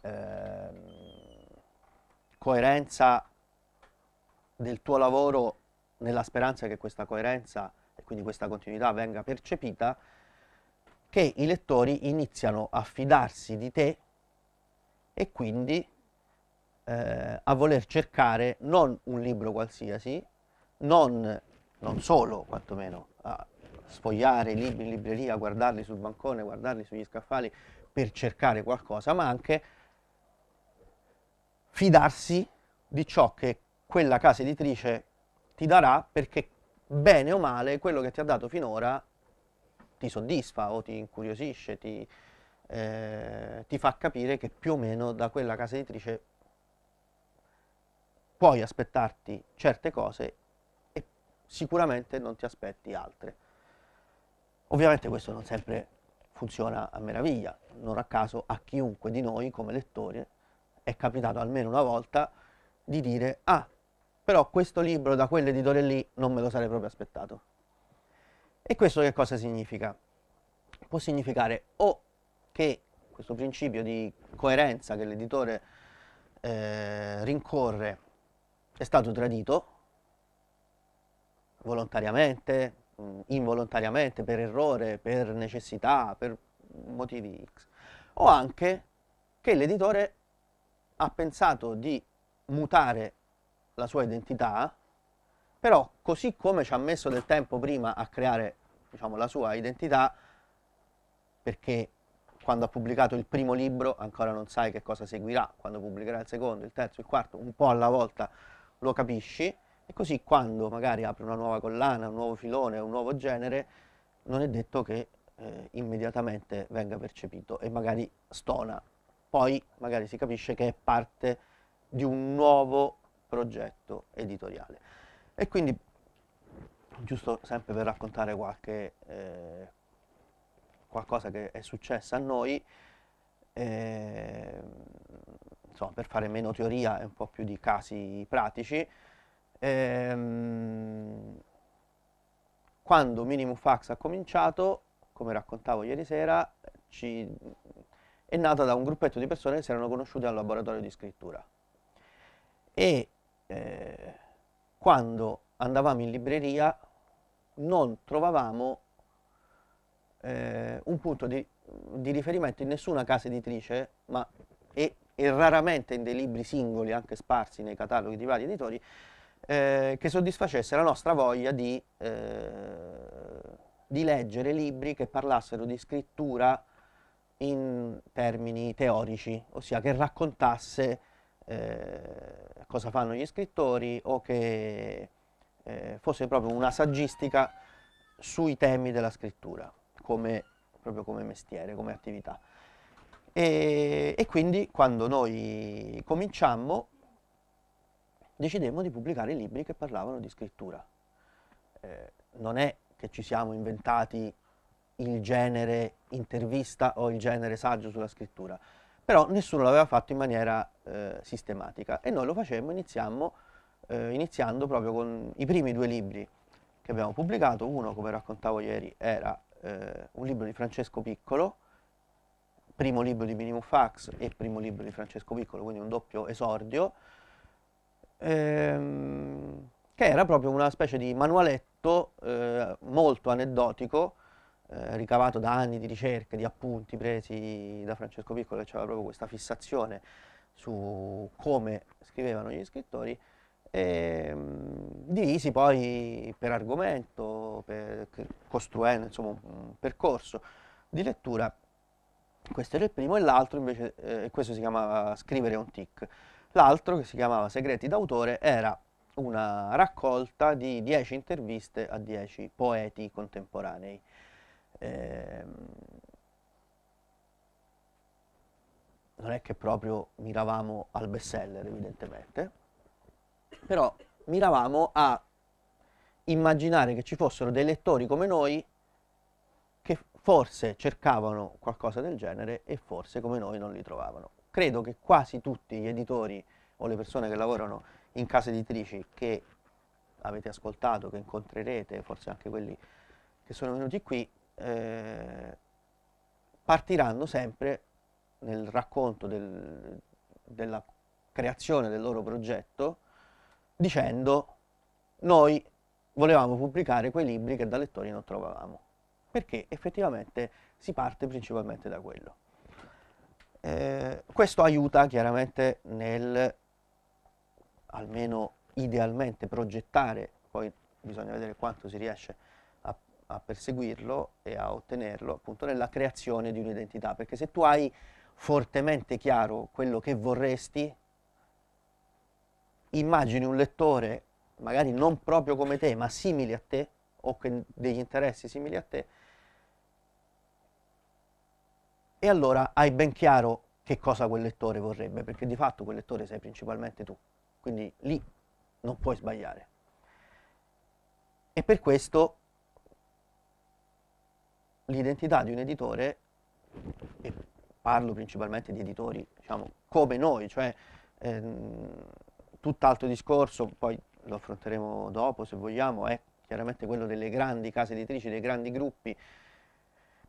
eh, coerenza del tuo lavoro nella speranza che questa coerenza e quindi questa continuità venga percepita, che i lettori iniziano a fidarsi di te e quindi eh, a voler cercare non un libro qualsiasi, non, non solo quantomeno a sfogliare i libri in libreria, guardarli sul bancone, guardarli sugli scaffali per cercare qualcosa, ma anche fidarsi di ciò che quella casa editrice ti darà perché bene o male quello che ti ha dato finora ti soddisfa o ti incuriosisce, ti, eh, ti fa capire che più o meno da quella casa editrice puoi aspettarti certe cose e sicuramente non ti aspetti altre. Ovviamente questo non sempre funziona a meraviglia, non a caso a chiunque di noi come lettore è capitato almeno una volta di dire ah però questo libro da quell'editore lì non me lo sarei proprio aspettato. E questo che cosa significa? Può significare o che questo principio di coerenza che l'editore eh, rincorre è stato tradito volontariamente, involontariamente, per errore, per necessità, per motivi X, o anche che l'editore ha pensato di mutare la sua identità, però così come ci ha messo del tempo prima a creare diciamo, la sua identità, perché quando ha pubblicato il primo libro ancora non sai che cosa seguirà, quando pubblicherà il secondo, il terzo, il quarto, un po' alla volta lo capisci e così quando magari apre una nuova collana, un nuovo filone, un nuovo genere, non è detto che eh, immediatamente venga percepito e magari stona. Poi magari si capisce che è parte di un nuovo progetto editoriale. E quindi, giusto sempre per raccontare qualche, eh, qualcosa che è successo a noi, eh, insomma, per fare meno teoria e un po' più di casi pratici, ehm, quando Minimum Fax ha cominciato, come raccontavo ieri sera, ci, è nata da un gruppetto di persone che si erano conosciute al laboratorio di scrittura. E eh, quando andavamo in libreria non trovavamo eh, un punto di, di, riferimento in nessuna casa editrice, ma e, e, raramente in dei libri singoli, anche sparsi nei cataloghi di vari editori, eh, che soddisfacesse la nostra voglia di, eh, di leggere libri che parlassero di scrittura in termini teorici, ossia che raccontasse eh, cosa fanno gli scrittori o che eh, fosse proprio una saggistica sui temi della scrittura, come, proprio come mestiere, come attività. E, e quindi quando noi cominciammo decidemmo di pubblicare libri che parlavano di scrittura. Eh, non è che ci siamo inventati il genere intervista o il genere saggio sulla scrittura, però nessuno l'aveva fatto in maniera eh, sistematica e noi lo facemmo eh, iniziando proprio con i primi due libri che abbiamo pubblicato, uno come raccontavo ieri era eh, un libro di Francesco Piccolo, primo libro di Minimum Fax e primo libro di Francesco Piccolo, quindi un doppio esordio, ehm, che era proprio una specie di manualetto eh, molto aneddotico eh, ricavato da anni di ricerche, di appunti presi da Francesco Piccolo, che aveva proprio questa fissazione su come scrivevano gli scrittori, e, mh, divisi poi per argomento, per, costruendo insomma, un percorso di lettura. Questo era il primo e l'altro invece, eh, questo si chiamava Scrivere un tic. L'altro, che si chiamava Segreti d'autore, era una raccolta di 10 interviste a 10 poeti contemporanei. Ehm, non è che proprio miravamo al best seller evidentemente, però miravamo a immaginare che ci fossero dei lettori come noi che forse cercavano qualcosa del genere e forse come noi non li trovavano. Credo che quasi tutti gli editori o le persone che lavorano in case editrici che avete ascoltato, che incontrerete, forse anche quelli che sono venuti qui, eh, partiranno sempre nel racconto del, della creazione del loro progetto dicendo noi volevamo pubblicare quei libri che da lettori non trovavamo perché effettivamente si parte principalmente da quello. Eh, questo aiuta chiaramente nel, almeno idealmente, progettare, poi bisogna vedere quanto si riesce a perseguirlo e a ottenerlo appunto nella creazione di un'identità, perché se tu hai fortemente chiaro quello che vorresti, immagini un lettore magari non proprio come te, ma simile a te, o degli interessi simili a te, e allora hai ben chiaro che cosa quel lettore vorrebbe, perché di fatto quel lettore sei principalmente tu, quindi lì non puoi sbagliare. E per questo l'identità di un editore, e parlo principalmente di editori diciamo, come noi, cioè ehm, tutt'altro discorso, poi lo affronteremo dopo se vogliamo, è chiaramente quello delle grandi case editrici, dei grandi gruppi,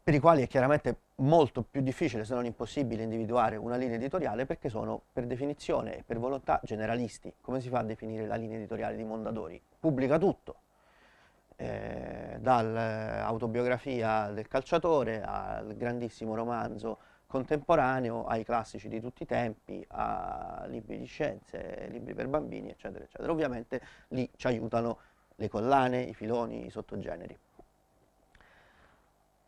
per i quali è chiaramente molto più difficile, se non impossibile, individuare una linea editoriale perché sono per definizione e per volontà generalisti. Come si fa a definire la linea editoriale di Mondadori? Pubblica tutto, eh, dall'autobiografia eh, del calciatore al grandissimo romanzo contemporaneo, ai classici di tutti i tempi, a libri di scienze, libri per bambini, eccetera, eccetera. Ovviamente lì ci aiutano le collane, i filoni, i sottogeneri.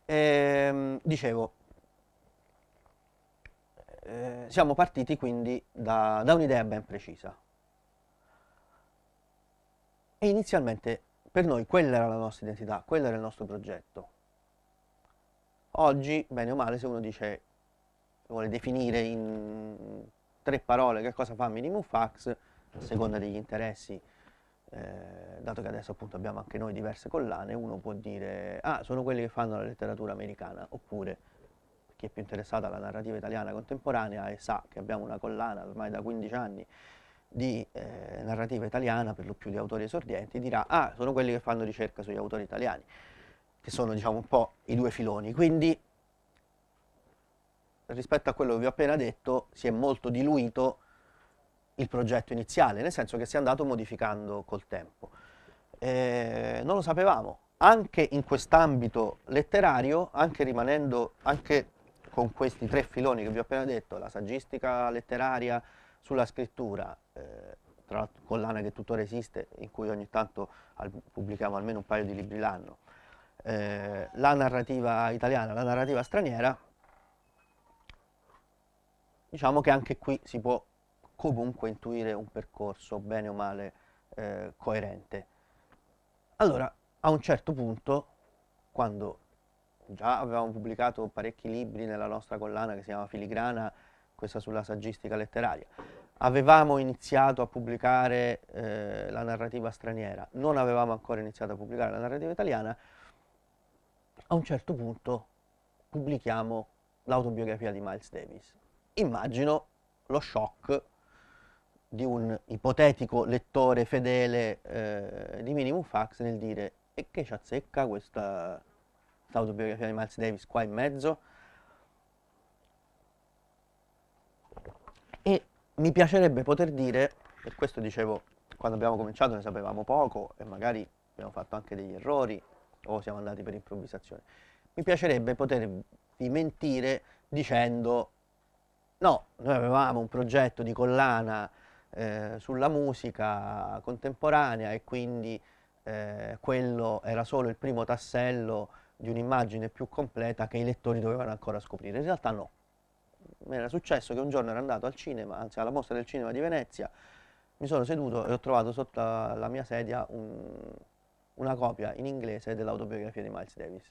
E, ehm, dicevo, eh, siamo partiti quindi da, da un'idea ben precisa. E inizialmente per noi quella era la nostra identità, quello era il nostro progetto. Oggi, bene o male, se uno dice, vuole definire in tre parole che cosa fa Minimum Fax, a seconda degli interessi, eh, dato che adesso appunto abbiamo anche noi diverse collane, uno può dire, ah, sono quelli che fanno la letteratura americana, oppure chi è più interessato alla narrativa italiana contemporanea e sa che abbiamo una collana ormai da 15 anni di eh, narrativa italiana, per lo più di autori esordienti, dirà ah, sono quelli che fanno ricerca sugli autori italiani, che sono diciamo un po' i due filoni. Quindi rispetto a quello che vi ho appena detto si è molto diluito il progetto iniziale, nel senso che si è andato modificando col tempo. Eh, non lo sapevamo, anche in quest'ambito letterario, anche rimanendo anche con questi tre filoni che vi ho appena detto, la saggistica letteraria sulla scrittura eh, tra l'altro collana che tuttora esiste, in cui ogni tanto al, pubblicavo almeno un paio di libri l'anno, eh, la narrativa italiana, la narrativa straniera, diciamo che anche qui si può comunque intuire un percorso, bene o male, eh, coerente. Allora, a un certo punto, quando già avevamo pubblicato parecchi libri nella nostra collana che si chiama Filigrana, questa sulla saggistica letteraria, avevamo iniziato a pubblicare eh, la narrativa straniera, non avevamo ancora iniziato a pubblicare la narrativa italiana, a un certo punto pubblichiamo l'autobiografia di Miles Davis. Immagino lo shock di un ipotetico lettore fedele eh, di Minimum Fax nel dire e che ci azzecca questa, questa autobiografia di Miles Davis qua in mezzo? mi piacerebbe poter dire, per questo dicevo, quando abbiamo cominciato ne sapevamo poco e magari abbiamo fatto anche degli errori o siamo andati per improvvisazione, mi piacerebbe potervi mentire dicendo no, noi avevamo un progetto di collana eh, sulla musica contemporanea e quindi eh, quello era solo il primo tassello di un'immagine più completa che i lettori dovevano ancora scoprire. In realtà no, mi era successo che un giorno ero andato al cinema, anzi alla mostra del cinema di Venezia, mi sono seduto e ho trovato sotto la mia sedia un, una copia in inglese dell'autobiografia di Miles Davis.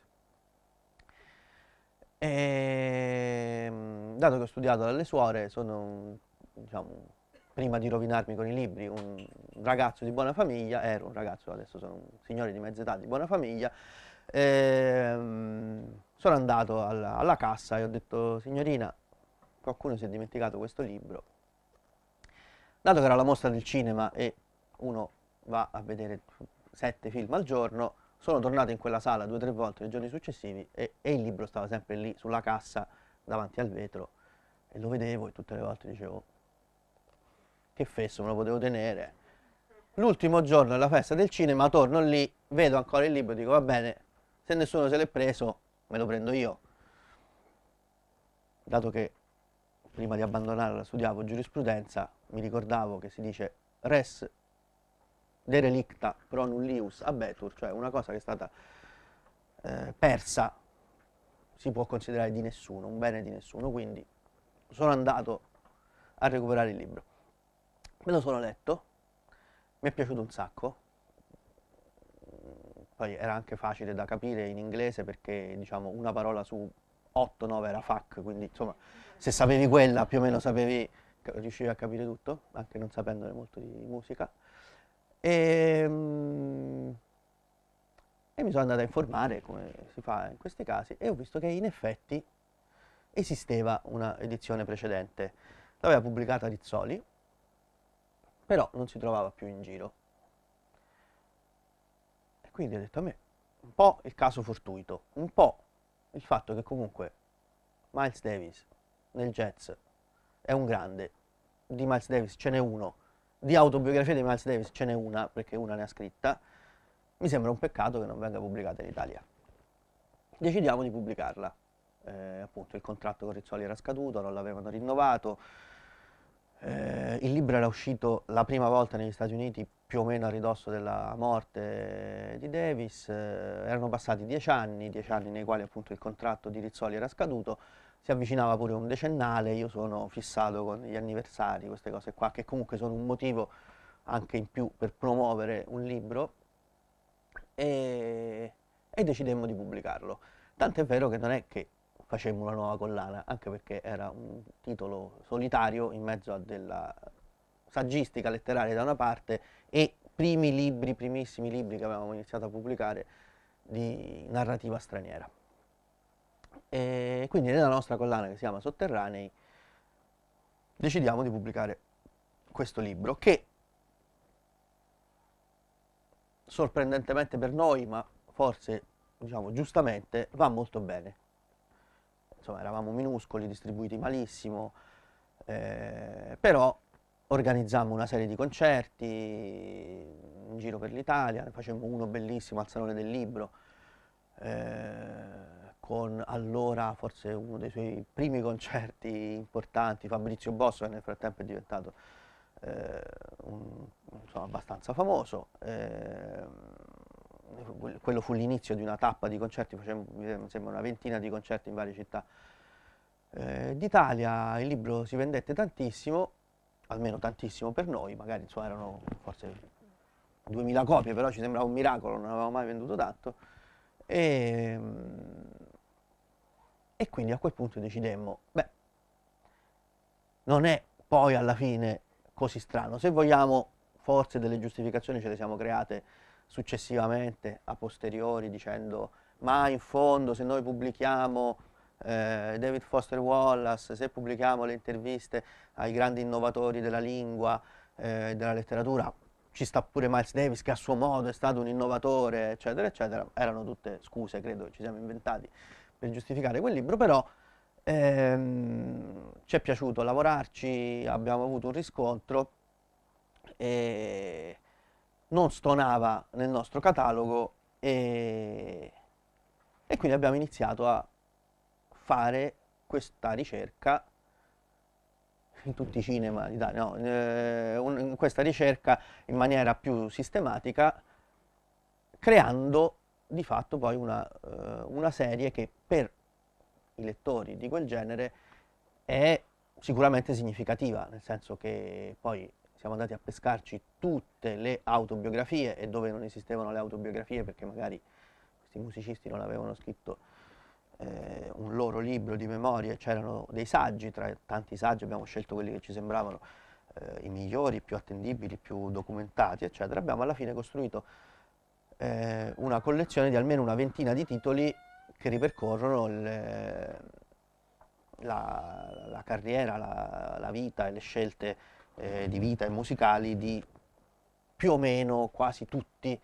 E, ehm, dato che ho studiato dalle suore, sono, diciamo, prima di rovinarmi con i libri, un ragazzo di buona famiglia, ero un ragazzo, adesso sono un signore di mezza età di buona famiglia, e, ehm, sono andato alla, alla cassa e ho detto, signorina, qualcuno si è dimenticato questo libro, dato che era la mostra del cinema e uno va a vedere sette film al giorno, sono tornato in quella sala due o tre volte nei giorni successivi e, e, il libro stava sempre lì sulla cassa davanti al vetro e lo vedevo e tutte le volte dicevo che fesso me lo potevo tenere. L'ultimo giorno della festa del cinema torno lì, vedo ancora il libro e dico va bene, se nessuno se l'è preso me lo prendo io. Dato che prima di abbandonarla studiavo giurisprudenza, mi ricordavo che si dice res derelicta pro nullius abetur, cioè una cosa che è stata eh, persa si può considerare di nessuno, un bene di nessuno, quindi sono andato a recuperare il libro. Me lo sono letto, mi è piaciuto un sacco, poi era anche facile da capire in inglese perché diciamo una parola su 8-9 era fuck, quindi insomma se sapevi quella più o meno sapevi, riuscivi a capire tutto, anche non sapendone molto di musica. E, ehm, e mi sono andato a informare come si fa in questi casi e ho visto che in effetti esisteva una edizione precedente, l'aveva pubblicata Rizzoli, però non si trovava più in giro. E quindi ho detto a me, un po' il caso fortuito, un po' il fatto che comunque Miles Davis nel jazz è un grande, di Miles Davis ce n'è uno, di autobiografia di Miles Davis ce n'è una, perché una ne ha scritta, mi sembra un peccato che non venga pubblicata in Italia. Decidiamo di pubblicarla. Eh, appunto il contratto con Rizzoli era scaduto, non l'avevano rinnovato, eh, il libro era uscito la prima volta negli Stati Uniti più o meno a ridosso della morte di Davis, eh, erano passati dieci anni, dieci anni nei quali appunto il contratto di Rizzoli era scaduto, si avvicinava pure un decennale, io sono fissato con gli anniversari, queste cose qua, che comunque sono un motivo anche in più per promuovere un libro e, e decidemmo di pubblicarlo. Tant'è vero che non è che facemmo una nuova collana, anche perché era un titolo solitario in mezzo a della saggistica letteraria da una parte e primi libri, primissimi libri che avevamo iniziato a pubblicare di narrativa straniera. E quindi nella nostra collana che si chiama Sotterranei decidiamo di pubblicare questo libro che sorprendentemente per noi, ma forse diciamo giustamente, va molto bene. Insomma, eravamo minuscoli, distribuiti malissimo, eh, però organizzammo una serie di concerti in giro per l'Italia, ne facemmo uno bellissimo al Salone del Libro, eh, con allora forse uno dei suoi primi concerti importanti, Fabrizio Bosso che nel frattempo è diventato eh, un, insomma, abbastanza famoso. Eh, quello fu l'inizio di una tappa di concerti, facevamo mi una ventina di concerti in varie città eh, d'Italia, il libro si vendette tantissimo, almeno tantissimo per noi, magari insomma erano forse 2000 copie, però ci sembrava un miracolo, non avevamo mai venduto tanto. E, e quindi a quel punto decidemmo, beh, non è poi alla fine così strano. Se vogliamo, forse delle giustificazioni ce le siamo create successivamente, a posteriori, dicendo ma in fondo se noi pubblichiamo eh, David Foster Wallace, se pubblichiamo le interviste ai grandi innovatori della lingua e eh, della letteratura, ci sta pure Miles Davis che a suo modo è stato un innovatore, eccetera, eccetera, erano tutte scuse, credo, che ci siamo inventati per giustificare quel libro, però ehm, ci è piaciuto lavorarci, abbiamo avuto un riscontro e non stonava nel nostro catalogo e, e quindi abbiamo iniziato a fare questa ricerca in tutti i cinema d'Italia, no, eh, questa ricerca in maniera più sistematica, creando di fatto poi una, uh, una, serie che per i lettori di quel genere è sicuramente significativa, nel senso che poi siamo andati a pescarci tutte le autobiografie e dove non esistevano le autobiografie perché magari questi musicisti non avevano scritto eh, un loro libro di memorie, c'erano dei saggi, tra tanti saggi abbiamo scelto quelli che ci sembravano eh, i migliori, più attendibili, più documentati, eccetera. Abbiamo alla fine costruito eh, una collezione di almeno una ventina di titoli che ripercorrono le, eh, la, la, carriera, la, la, vita e le scelte eh, di vita e musicali di più o meno quasi tutti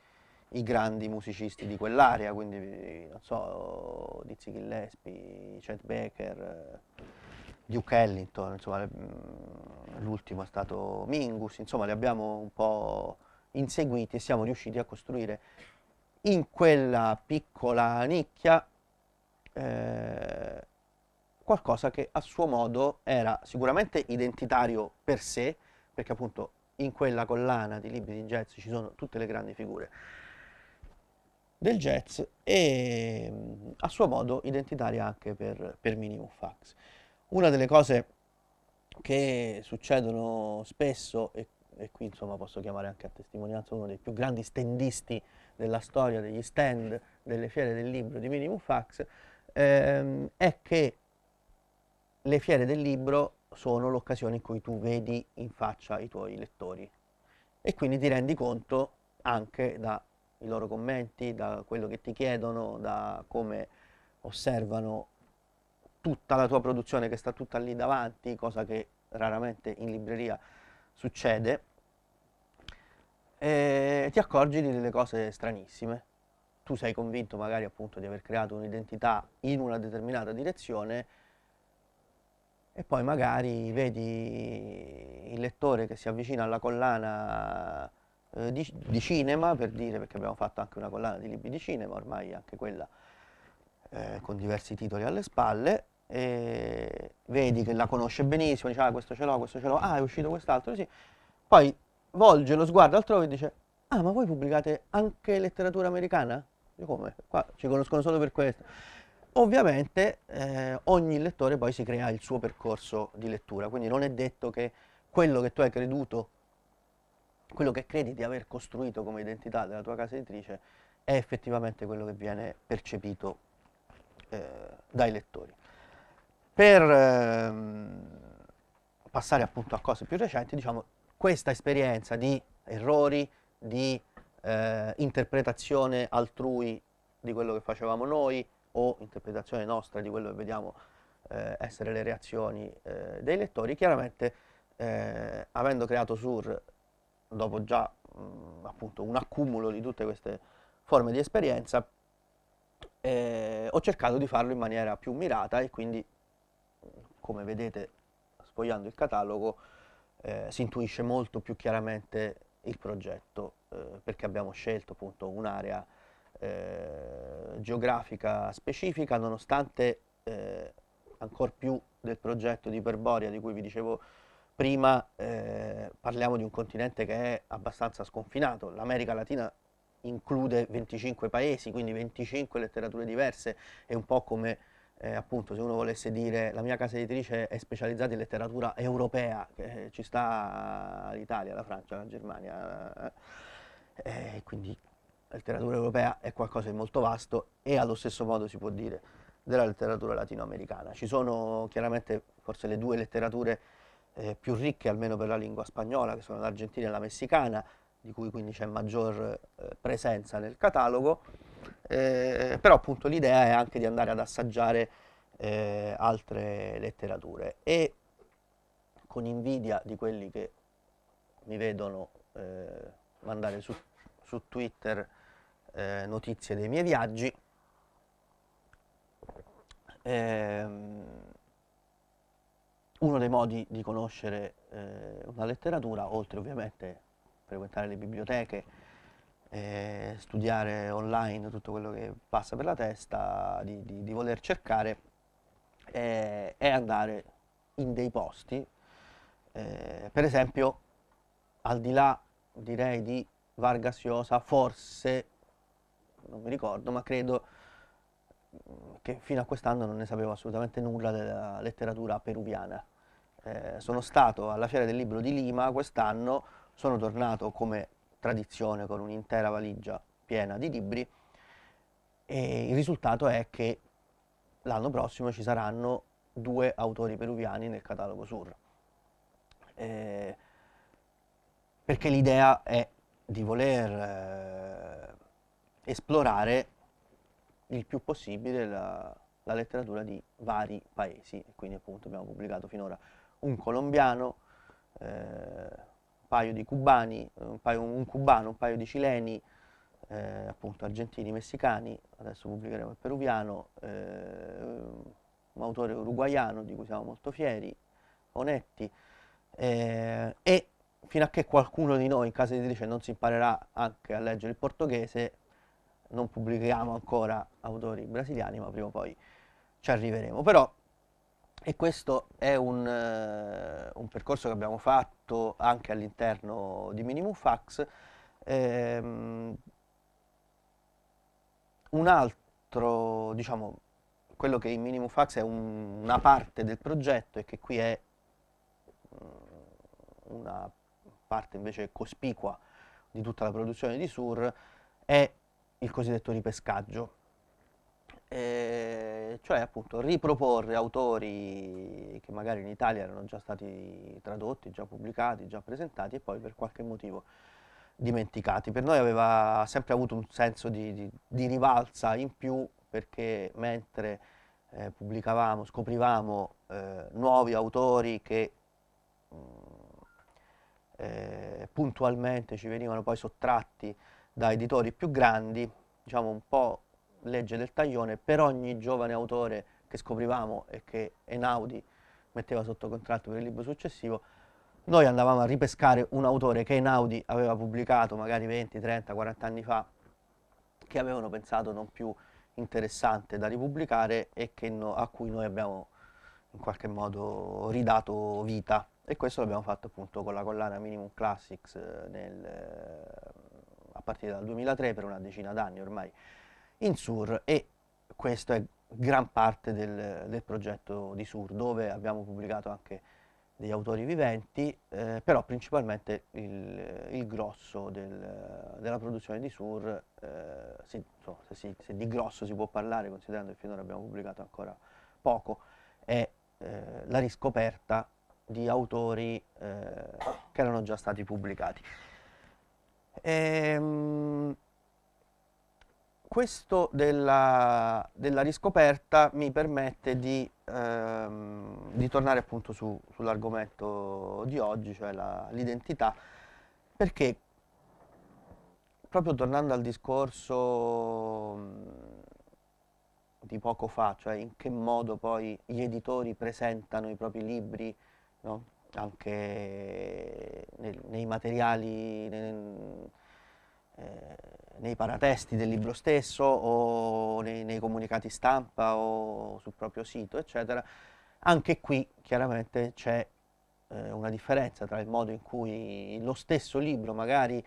i grandi musicisti di quell'area, quindi non so, Dizzy Gillespie, Chet Baker, Duke Ellington, insomma mm, l'ultimo è stato Mingus, insomma li abbiamo un po' inseguiti e siamo riusciti a costruire in quella piccola nicchia eh, qualcosa che a suo modo era sicuramente identitario per sé, perché appunto in quella collana di libri di jazz ci sono tutte le grandi figure del jazz e mm, a suo modo identitaria anche per, per Minimum Fax. Una delle cose che succedono spesso e e qui insomma posso chiamare anche a testimonianza uno dei più grandi stendisti della storia degli stand delle fiere del libro di Minimum Fax, ehm, è che le fiere del libro sono l'occasione in cui tu vedi in faccia i tuoi lettori e quindi ti rendi conto anche dai loro commenti, da quello che ti chiedono, da come osservano tutta la tua produzione che sta tutta lì davanti, cosa che raramente in libreria succede e ti accorgi di delle cose stranissime. Tu sei convinto magari appunto di aver creato un'identità in una determinata direzione e poi magari vedi il lettore che si avvicina alla collana eh, di, di, cinema, per dire, perché abbiamo fatto anche una collana di libri di cinema, ormai anche quella eh, con diversi titoli alle spalle, e vedi che la conosce benissimo, dice ah questo ce l'ho, questo ce l'ho, ah è uscito quest'altro, sì. Poi volge lo sguardo altrove e dice ah ma voi pubblicate anche letteratura americana? Io come? Qua ci conoscono solo per questo. Ovviamente eh, ogni lettore poi si crea il suo percorso di lettura, quindi non è detto che quello che tu hai creduto, quello che credi di aver costruito come identità della tua casa editrice, è effettivamente quello che viene percepito eh, dai lettori. Per ehm, passare appunto a cose più recenti, diciamo, questa esperienza di errori, di eh, interpretazione altrui di quello che facevamo noi o interpretazione nostra di quello che vediamo eh, essere le reazioni eh, dei lettori, chiaramente eh, avendo creato Sur dopo già mh, mm, appunto un accumulo di tutte queste forme di esperienza, eh, ho cercato di farlo in maniera più mirata e quindi come vedete spogliando il catalogo eh, si intuisce molto più chiaramente il progetto eh, perché abbiamo scelto appunto un'area eh, geografica specifica nonostante eh, ancora più del progetto di Iperborea di cui vi dicevo prima eh, parliamo di un continente che è abbastanza sconfinato, l'America Latina include 25 paesi, quindi 25 letterature diverse, è un po' come eh, appunto se uno volesse dire la mia casa editrice è specializzata in letteratura europea, che eh, ci sta l'Italia, la Francia, la Germania, eh, eh quindi la letteratura europea è qualcosa di molto vasto e allo stesso modo si può dire della letteratura latinoamericana. Ci sono chiaramente forse le due letterature eh, più ricche, almeno per la lingua spagnola, che sono l'Argentina e la messicana, di cui quindi c'è maggior eh, presenza nel catalogo, eh, però appunto l'idea è anche di andare ad assaggiare eh, altre letterature e con invidia di quelli che mi vedono eh, mandare su, su Twitter eh, notizie dei miei viaggi, ehm, uno dei modi di conoscere eh, una letteratura, oltre ovviamente frequentare le biblioteche, eh, studiare online tutto quello che passa per la testa, di, di, di voler cercare eh, e andare in dei posti, eh, per esempio al di là direi di Vargas Llosa, forse, non mi ricordo, ma credo mm, che fino a quest'anno non ne sapevo assolutamente nulla della letteratura peruviana. Eh, sono stato alla Fiera del Libro di Lima quest'anno, sono tornato come tradizione con un'intera valigia piena di libri e il risultato è che l'anno prossimo ci saranno due autori peruviani nel catalogo Sur. Eh, perché l'idea è di voler eh, esplorare il più possibile la, la, letteratura di vari paesi, quindi appunto abbiamo pubblicato finora un colombiano, eh, paio di cubani, eh, un, paio, un cubano, un paio di cileni, eh, appunto argentini, messicani, adesso pubblicheremo il peruviano, eh, un autore uruguaiano di cui siamo molto fieri, Onetti, eh, e fino a che qualcuno di noi in casa editrice non si imparerà anche a leggere il portoghese, non pubblichiamo ancora autori brasiliani, ma prima o poi ci arriveremo. Però e questo è un, eh, un, percorso che abbiamo fatto anche all'interno di Minimum Fax. Ehm, un altro, diciamo, quello che in Minimum Fax è un, una parte del progetto e che qui è mm, una parte invece cospicua di tutta la produzione di SUR, è il cosiddetto ripescaggio eh, cioè appunto riproporre autori che magari in Italia erano già stati tradotti, già pubblicati, già presentati e poi per qualche motivo dimenticati. Per noi aveva sempre avuto un senso di, di, di rivalsa in più perché mentre eh, pubblicavamo, scoprivamo eh, nuovi autori che mh, mm, eh, puntualmente ci venivano poi sottratti da editori più grandi, diciamo un po' legge del taglione per ogni giovane autore che scoprivamo e che Einaudi metteva sotto contratto per il libro successivo, noi andavamo a ripescare un autore che Einaudi aveva pubblicato magari 20, 30, 40 anni fa, che avevano pensato non più interessante da ripubblicare e no, a cui noi abbiamo in qualche modo ridato vita. E questo l'abbiamo fatto appunto con la collana Minimum Classics eh, nel, eh, a partire dal 2003 per una decina d'anni ormai in Sur e questo è gran parte del, del progetto di Sur dove abbiamo pubblicato anche degli autori viventi, eh, però principalmente il, il grosso del, della produzione di Sur, eh, se, so, se, si, se, di grosso si può parlare considerando che finora abbiamo pubblicato ancora poco, è eh, la riscoperta di autori eh, che erano già stati pubblicati. Ehm, questo della, della, riscoperta mi permette di, ehm, di tornare appunto su, sull'argomento di oggi, cioè l'identità, perché proprio tornando al discorso di poco fa, cioè in che modo poi gli editori presentano i propri libri, no? anche nel, nei materiali, nel, eh, nei paratesti del libro stesso o nei, nei comunicati stampa o sul proprio sito, eccetera. Anche qui chiaramente c'è eh, una differenza tra il modo in cui lo stesso libro magari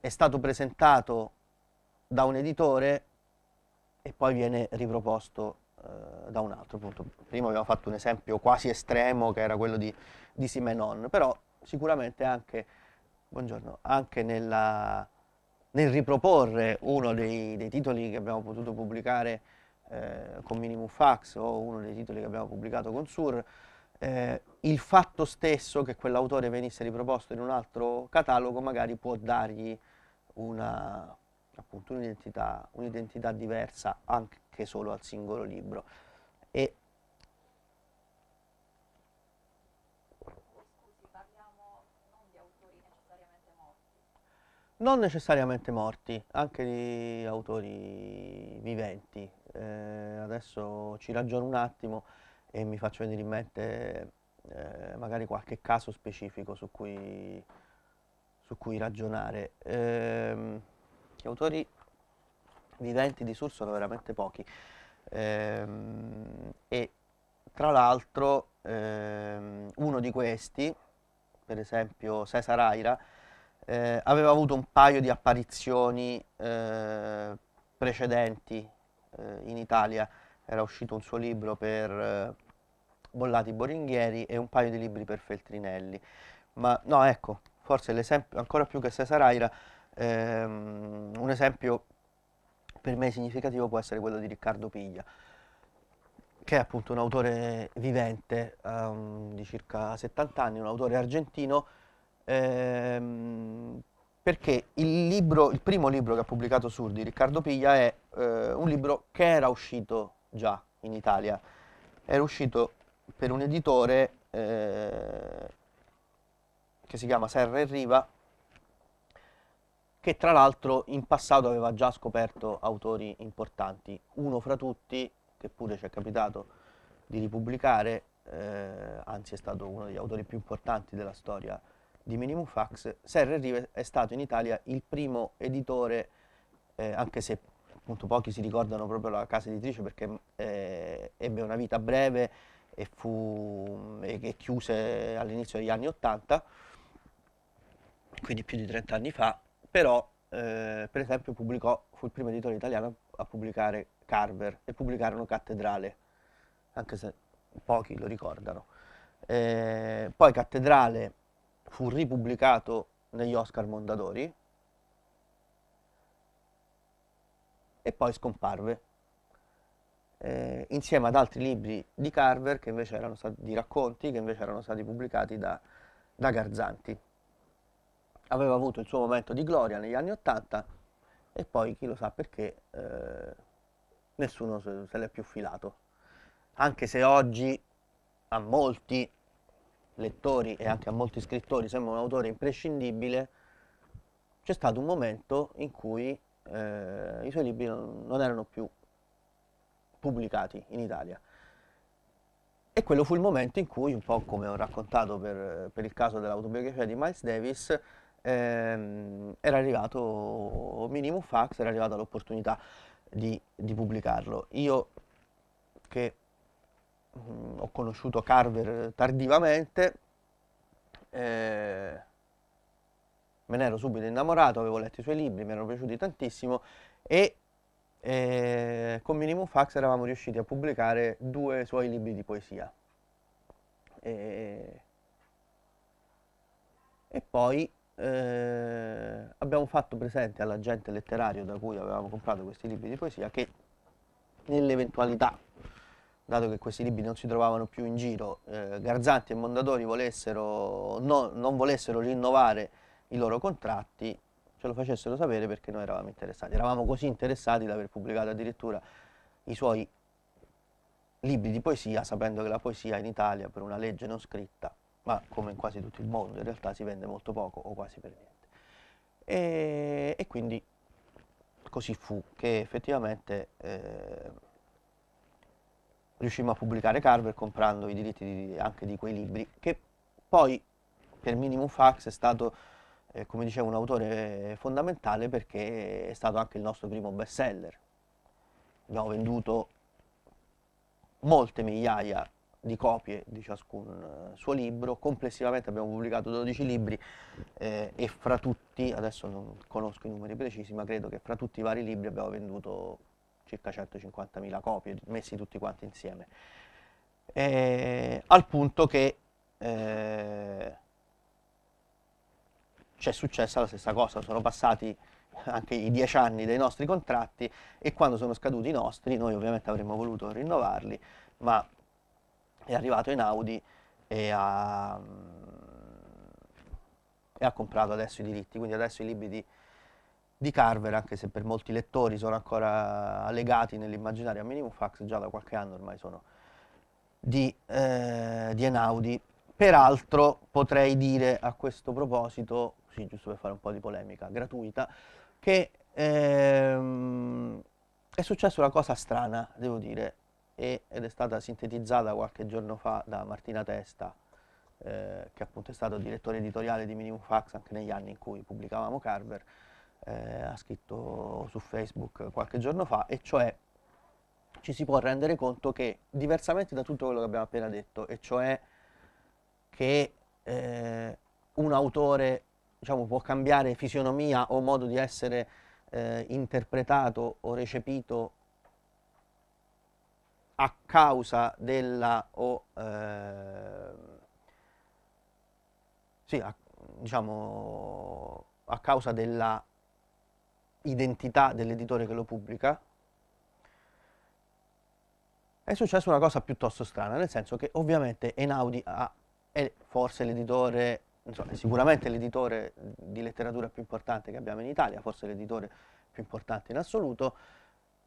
è stato presentato da un editore e poi viene riproposto eh, da un altro. Appunto, prima abbiamo fatto un esempio quasi estremo che era quello di, di Simenon, però sicuramente anche Buongiorno. Anche nella, nel riproporre uno dei, dei, titoli che abbiamo potuto pubblicare eh, con Minimum Fax o uno dei titoli che abbiamo pubblicato con Sur, eh, il fatto stesso che quell'autore venisse riproposto in un altro catalogo magari può dargli un'identità un diversa anche solo al singolo libro. E non necessariamente morti, anche di autori viventi. Eh, adesso ci ragiono un attimo e mi faccio venire in mente eh, magari qualche caso specifico su cui, su cui ragionare. Eh, gli autori viventi di Sur sono veramente pochi ehm, e tra l'altro ehm, uno di questi, per esempio Cesar Aira, eh, aveva avuto un paio di apparizioni eh, precedenti eh, in Italia, era uscito un suo libro per eh, Bollati Boringhieri e un paio di libri per Feltrinelli, ma no ecco, forse l'esempio, ancora più che Cesar Aira, ehm, un esempio per me significativo può essere quello di Riccardo Piglia, che è appunto un autore vivente um, di circa 70 anni, un autore argentino ehm, perché il, libro, il, primo libro che ha pubblicato Surdi, Riccardo Piglia è eh, un libro che era uscito già in Italia, era uscito per un editore eh, che si chiama Serra e Riva, che tra l'altro in passato aveva già scoperto autori importanti, uno fra tutti, che pure ci è capitato di ripubblicare, eh, anzi è stato uno degli autori più importanti della storia di Minimum Fax, Serre è stato in Italia il primo editore, eh, anche se appunto pochi si ricordano proprio la casa editrice perché eh, ebbe una vita breve e, fu, e, e chiuse all'inizio degli anni Ottanta, quindi più di 30 anni fa, però eh, per esempio pubblicò, fu il primo editore italiano a pubblicare Carver e pubblicarono Cattedrale, anche se pochi lo ricordano. Eh, poi Cattedrale fu ripubblicato negli Oscar Mondadori e poi scomparve eh, insieme ad altri libri di Carver che invece erano stati di racconti che invece erano stati pubblicati da, da Garzanti aveva avuto il suo momento di gloria negli anni Ottanta e poi chi lo sa perché eh, nessuno se, se l'è più filato anche se oggi a molti lettori e anche a molti scrittori sembra un autore imprescindibile, c'è stato un momento in cui eh, i suoi libri non erano più pubblicati in Italia. E quello fu il momento in cui, un po' come ho raccontato per, per il caso dell'autobiografia di Miles Davis, ehm, era arrivato Minimum Fax, era arrivata l'opportunità di, di pubblicarlo. Io che mh, mm, ho conosciuto Carver tardivamente, eh, me ne ero subito innamorato, avevo letto i suoi libri, mi erano piaciuti tantissimo e eh, con Minimum Fax eravamo riusciti a pubblicare due suoi libri di poesia. E, e poi eh, abbiamo fatto presente all'agente letterario da cui avevamo comprato questi libri di poesia che nell'eventualità dato che questi libri non si trovavano più in giro, eh, Garzanti e Mondadori volessero, no, non volessero rinnovare i loro contratti, ce lo facessero sapere perché noi eravamo interessati. Eravamo così interessati da aver pubblicato addirittura i suoi libri di poesia, sapendo che la poesia in Italia, per una legge non scritta, ma come in quasi tutto il mondo, in realtà si vende molto poco o quasi per niente. E, e quindi così fu che effettivamente... Eh, riuscimmo a pubblicare Carver comprando i diritti di, anche di quei libri, che poi per Minimum Fax è stato, eh, come dicevo, un autore fondamentale perché è stato anche il nostro primo bestseller. Abbiamo venduto molte migliaia di copie di ciascun eh, suo libro, complessivamente abbiamo pubblicato 12 libri eh, e fra tutti, adesso non conosco i numeri precisi, ma credo che fra tutti i vari libri abbiamo venduto circa 150.000 copie, messi tutti quanti insieme, e, al punto che eh, c'è successa la stessa cosa, sono passati anche i dieci anni dei nostri contratti e quando sono scaduti i nostri, noi ovviamente avremmo voluto rinnovarli, ma è arrivato in Audi e ha, mm, e ha comprato adesso i diritti, quindi adesso i libri di di Carver, anche se per molti lettori sono ancora legati nell'immaginario a Minimum Fax, già da qualche anno ormai sono di, eh, di Enaudi. Peraltro potrei dire a questo proposito, sì, giusto per fare un po' di polemica gratuita, che ehm, è successa una cosa strana, devo dire, ed è stata sintetizzata qualche giorno fa da Martina Testa, eh, che appunto è stato direttore editoriale di Minimum Fax anche negli anni in cui pubblicavamo Carver, eh, ha scritto su Facebook qualche giorno fa, e cioè ci si può rendere conto che diversamente da tutto quello che abbiamo appena detto, e cioè che eh, un autore diciamo, può cambiare fisionomia o modo di essere eh, interpretato o recepito a causa della o eh, sì, a, diciamo a causa della identità dell'editore che lo pubblica, è successa una cosa piuttosto strana, nel senso che ovviamente Einaudi ha, è forse l'editore, insomma, è sicuramente l'editore di letteratura più importante che abbiamo in Italia, forse l'editore più importante in assoluto,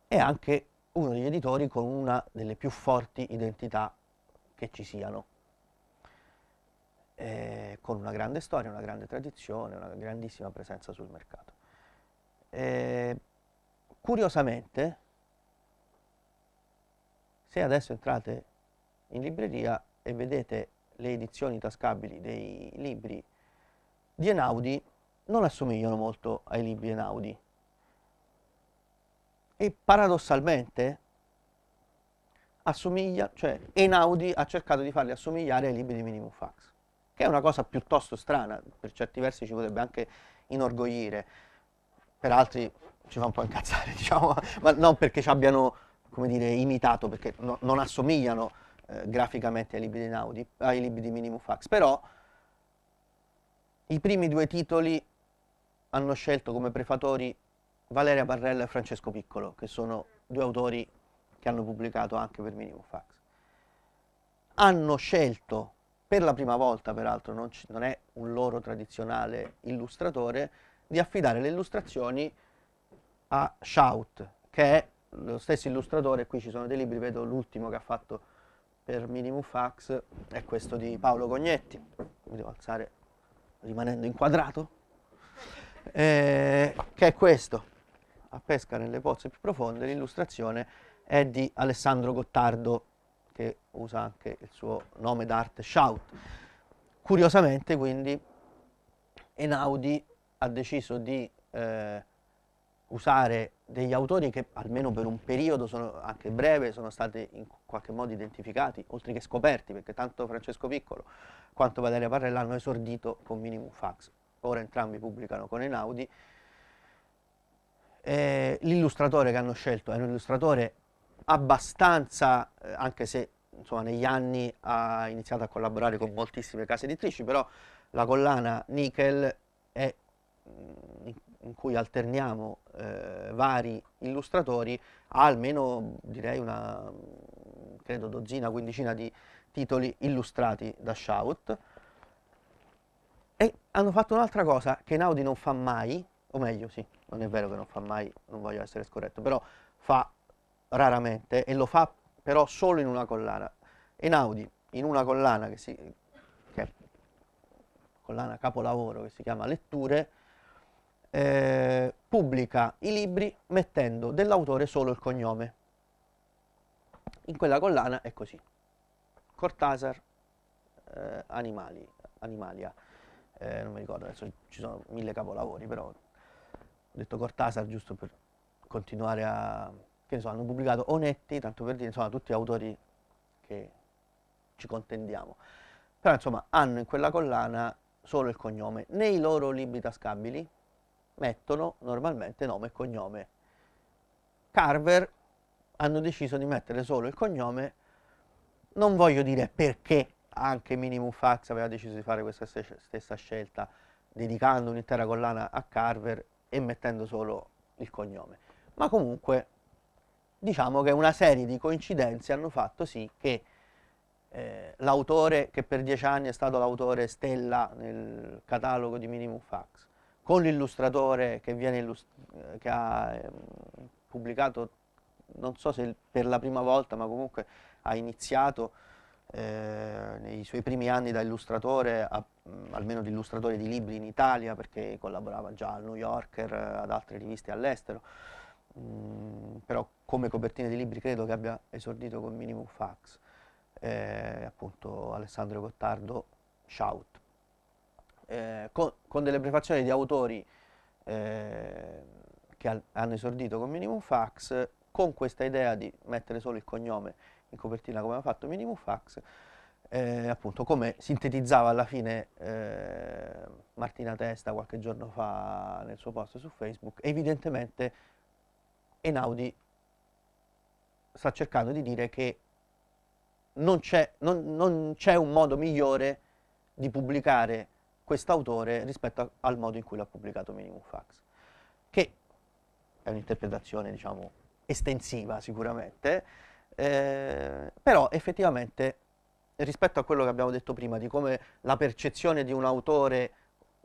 è anche uno degli editori con una delle più forti identità che ci siano, eh, con una grande storia, una grande tradizione, una grandissima presenza sul mercato eh, curiosamente se adesso entrate in libreria e vedete le edizioni tascabili dei libri di Enaudi non assomigliano molto ai libri Enaudi e paradossalmente assomiglia, cioè Enaudi ha cercato di farli assomigliare ai libri di Minimum Fax che è una cosa piuttosto strana, per certi versi ci potrebbe anche inorgogliere per altri ci fa un po' incazzare, diciamo, ma non perché ci abbiano, come dire, imitato, perché no, non assomigliano eh, graficamente ai libri di Naudi, ai libri di Minimum Fax, però i primi due titoli hanno scelto come prefatori Valeria Barrella e Francesco Piccolo, che sono due autori che hanno pubblicato anche per Minimum Fax. Hanno scelto, per la prima volta peraltro, non, non è un loro tradizionale illustratore, di affidare le illustrazioni a Shout, che è lo stesso illustratore, qui ci sono dei libri, vedo l'ultimo che ha fatto per Minimum Fax, è questo di Paolo Cognetti, mi devo alzare rimanendo inquadrato, eh, che è questo, a pesca nelle pozze più profonde, l'illustrazione è di Alessandro Gottardo, che usa anche il suo nome d'arte Shout. Curiosamente quindi Einaudi ha deciso di eh, usare degli autori che almeno per un periodo, sono, anche breve, sono stati in qualche modo identificati, oltre che scoperti, perché tanto Francesco Piccolo quanto Valeria Parrella hanno esordito con Minimum Fax. Ora entrambi pubblicano con Enaudi. Eh, l'illustratore che hanno scelto è un illustratore abbastanza, eh, anche se insomma, negli anni ha iniziato a collaborare con moltissime case editrici, però la collana Nickel è in cui alterniamo eh, vari illustratori ha almeno direi una credo dozzina, quindicina di titoli illustrati da Shout e hanno fatto un'altra cosa che Naudi non fa mai o meglio sì, non è vero che non fa mai non voglio essere scorretto, però fa raramente e lo fa però solo in una collana e Naudi in una collana che, si, che è collana capolavoro che si chiama Letture eh, pubblica i libri mettendo dell'autore solo il cognome. In quella collana è così. Cortázar, eh, Animali, Animalia, eh, non mi ricordo, adesso ci sono mille capolavori, però ho detto Cortázar giusto per continuare a... che ne so, hanno pubblicato Onetti, tanto per dire, insomma, tutti autori che ci contendiamo. Però insomma hanno in quella collana solo il cognome. Nei loro libri tascabili mettono normalmente nome e cognome. Carver hanno deciso di mettere solo il cognome, non voglio dire perché anche Minimum Fax aveva deciso di fare questa stessa scelta, dedicando un'intera collana a Carver e mettendo solo il cognome. Ma comunque diciamo che una serie di coincidenze hanno fatto sì che eh, l'autore che per dieci anni è stato l'autore stella nel catalogo di Minimum Fax con l'illustratore che, illust eh, che, ha eh, pubblicato, non so se per la prima volta, ma comunque ha iniziato eh, nei suoi primi anni da illustratore, a, mh, almeno di illustratore di libri in Italia, perché collaborava già al New Yorker, eh, ad altre riviste all'estero, mm, però come copertina di libri credo che abbia esordito con Minimum Fax, eh, appunto Alessandro Gottardo, Shout eh, con, con, delle prefazioni di autori eh, che al, hanno esordito con Minimum Fax, con questa idea di mettere solo il cognome in copertina come ha fatto Minimum Fax, eh, appunto come sintetizzava alla fine eh, Martina Testa qualche giorno fa nel suo post su Facebook, evidentemente Enaudi sta cercando di dire che non c'è un modo migliore di pubblicare quest'autore rispetto al modo in cui l'ha pubblicato Minimum Fax, che è un'interpretazione diciamo, estensiva sicuramente, eh, però effettivamente rispetto a quello che abbiamo detto prima di come la percezione di un autore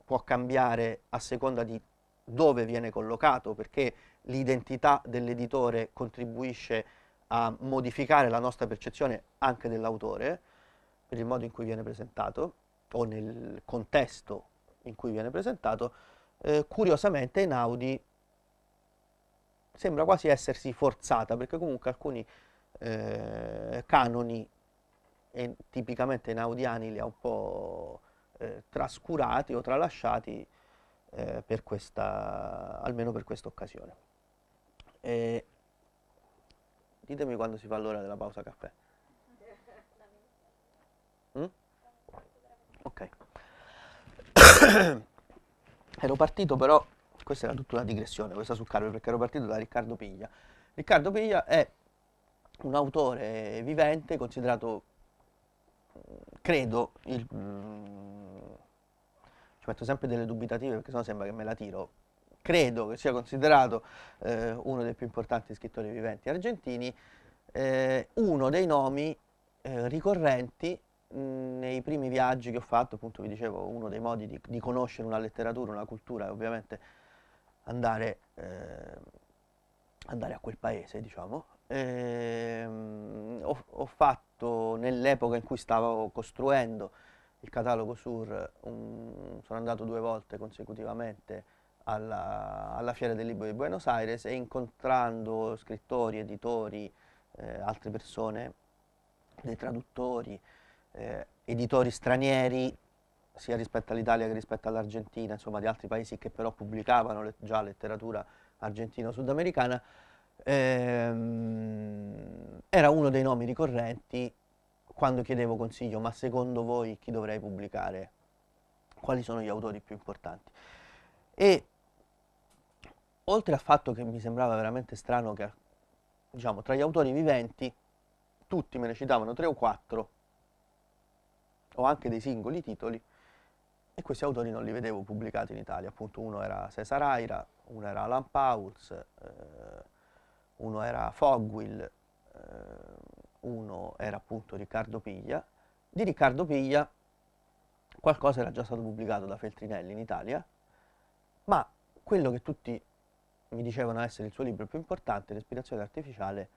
può cambiare a seconda di dove viene collocato, perché l'identità dell'editore contribuisce a modificare la nostra percezione anche dell'autore, per il modo in cui viene presentato, o nel contesto in cui viene presentato, eh, curiosamente in Audi sembra quasi essersi forzata, perché comunque alcuni eh, canoni, e tipicamente in Audiani li ha un po' eh, trascurati o tralasciati, eh, per questa, almeno per questa occasione. E ditemi quando si fa l'ora della pausa caffè. Mm? Ok. ero partito però, questa era tutta una digressione, questa su Carlo, perché ero partito da Riccardo Piglia. Riccardo Piglia è un autore vivente considerato, mm, credo, il, mm, ci metto sempre delle dubitative perché sennò sembra che me la tiro, credo che sia considerato eh, uno dei più importanti scrittori viventi argentini, eh, uno dei nomi eh, ricorrenti nei primi viaggi che ho fatto, appunto vi dicevo, uno dei modi di, di conoscere una letteratura, una cultura è ovviamente andare, eh, andare a quel paese, diciamo. E, ehm, ho, ho, fatto nell'epoca in cui stavo costruendo il catalogo Sur, un, sono andato due volte consecutivamente alla, alla, Fiera del Libro di Buenos Aires e incontrando scrittori, editori, eh, altre persone, dei traduttori, eh, editori stranieri, sia rispetto all'Italia che rispetto all'Argentina, insomma di altri paesi che però pubblicavano le, già letteratura argentino-sudamericana, ehm, era uno dei nomi ricorrenti quando chiedevo consiglio, ma secondo voi chi dovrei pubblicare? Quali sono gli autori più importanti? E oltre al fatto che mi sembrava veramente strano che diciamo, tra gli autori viventi tutti me ne citavano tre o quattro o anche dei singoli titoli e questi autori non li vedevo pubblicati in Italia, appunto uno era Cesar Aira, uno era Alan Pauls, eh, uno era Fogwill, eh, uno era appunto Riccardo Piglia. Di Riccardo Piglia qualcosa era già stato pubblicato da Feltrinelli in Italia, ma quello che tutti mi dicevano essere il suo libro più importante, L'espirazione artificiale,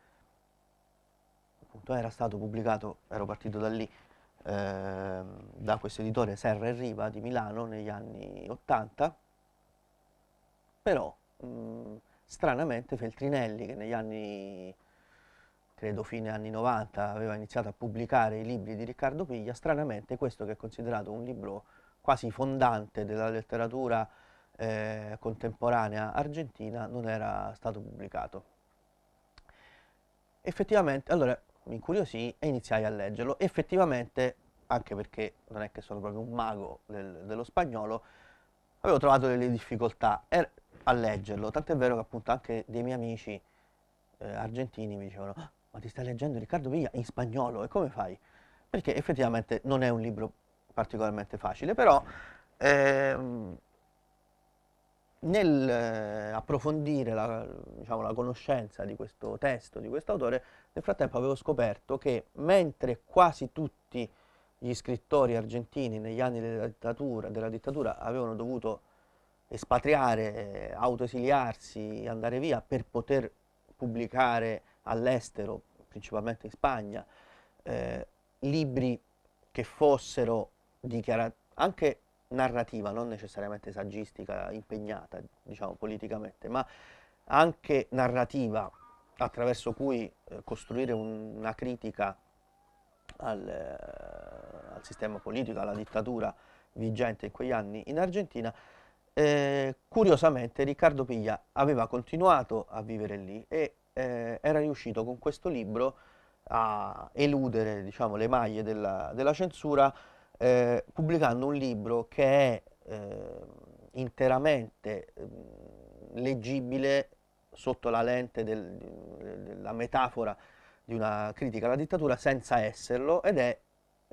appunto era stato pubblicato, ero partito da lì, Ehm, da questo editore Serra e Riva di Milano negli anni 80, però mh, mm, stranamente Feltrinelli che negli anni, credo fine anni 90, aveva iniziato a pubblicare i libri di Riccardo Piglia, stranamente questo che è considerato un libro quasi fondante della letteratura eh, contemporanea argentina non era stato pubblicato. Effettivamente, allora, mi incuriosì e iniziai a leggerlo. Effettivamente, anche perché non è che sono proprio un mago del, dello spagnolo, avevo trovato delle difficoltà er, a leggerlo, tant'è vero che appunto anche dei miei amici eh, argentini mi dicevano ah, ma ti stai leggendo Riccardo Viglia in spagnolo e come fai? Perché effettivamente non è un libro particolarmente facile, però ehm, nell'approfondire eh, la, diciamo, la, conoscenza di questo testo, di questo autore, nel frattempo avevo scoperto che mentre quasi tutti gli scrittori argentini negli anni della dittatura, della dittatura avevano dovuto espatriare, eh, autoesiliarsi, andare via per poter pubblicare all'estero, principalmente in Spagna, eh, libri che fossero dichiarati, anche narrativa, non necessariamente saggistica, impegnata diciamo, politicamente, ma anche narrativa attraverso cui eh, costruire un, una critica al, eh, al, sistema politico, alla dittatura vigente in quegli anni in Argentina, eh, curiosamente Riccardo Piglia aveva continuato a vivere lì e eh, era riuscito con questo libro a eludere diciamo, le maglie della, della censura eh, pubblicando un libro che è eh, interamente eh, leggibile sotto la lente del, della metafora di una critica alla dittatura senza esserlo ed è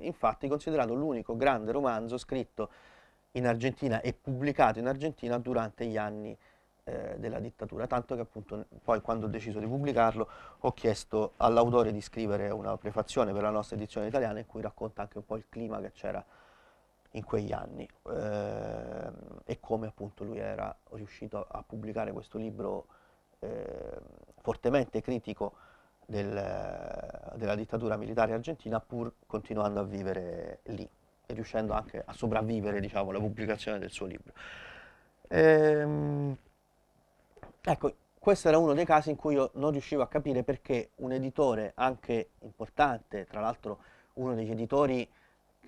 infatti considerato l'unico grande romanzo scritto in Argentina e pubblicato in Argentina durante gli anni eh, della dittatura, tanto che appunto poi quando ho deciso di pubblicarlo ho chiesto all'autore di scrivere una prefazione per la nostra edizione italiana in cui racconta anche un po' il clima che c'era in quegli anni eh, e come appunto lui era riuscito a, pubblicare questo libro eh, fortemente critico del, della dittatura militare argentina pur continuando a vivere lì e riuscendo anche a sopravvivere diciamo alla pubblicazione del suo libro. Ehm, Ecco, questo era uno dei casi in cui io non riuscivo a capire perché un editore anche importante, tra l'altro uno degli editori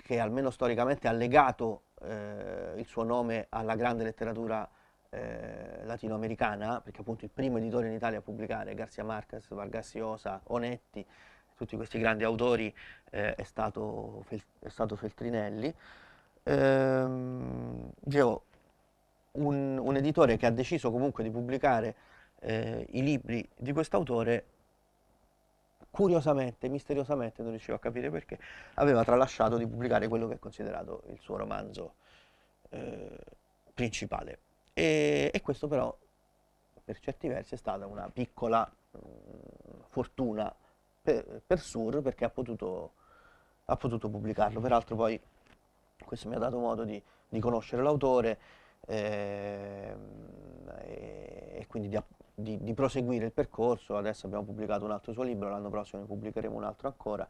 che almeno storicamente ha legato eh, il suo nome alla grande letteratura eh, latinoamericana, perché appunto il primo editore in Italia a pubblicare Garcia Marquez, Vargas Llosa, Onetti, tutti questi grandi autori eh, è, stato, è, stato, Feltrinelli. Ehm, dicevo, un, un, editore che ha deciso comunque di pubblicare eh, i libri di quest'autore, curiosamente, misteriosamente, non riuscivo a capire perché, aveva tralasciato di pubblicare quello che è considerato il suo romanzo eh, principale. E, e, questo però, per certi versi, è stata una piccola mh, mm, fortuna per, per, Sur perché ha potuto, ha potuto pubblicarlo. Peraltro poi questo mi ha dato modo di, di conoscere l'autore, Ehm, e, e quindi di, di, di, proseguire il percorso. Adesso abbiamo pubblicato un altro suo libro, l'anno prossimo ne pubblicheremo un altro ancora.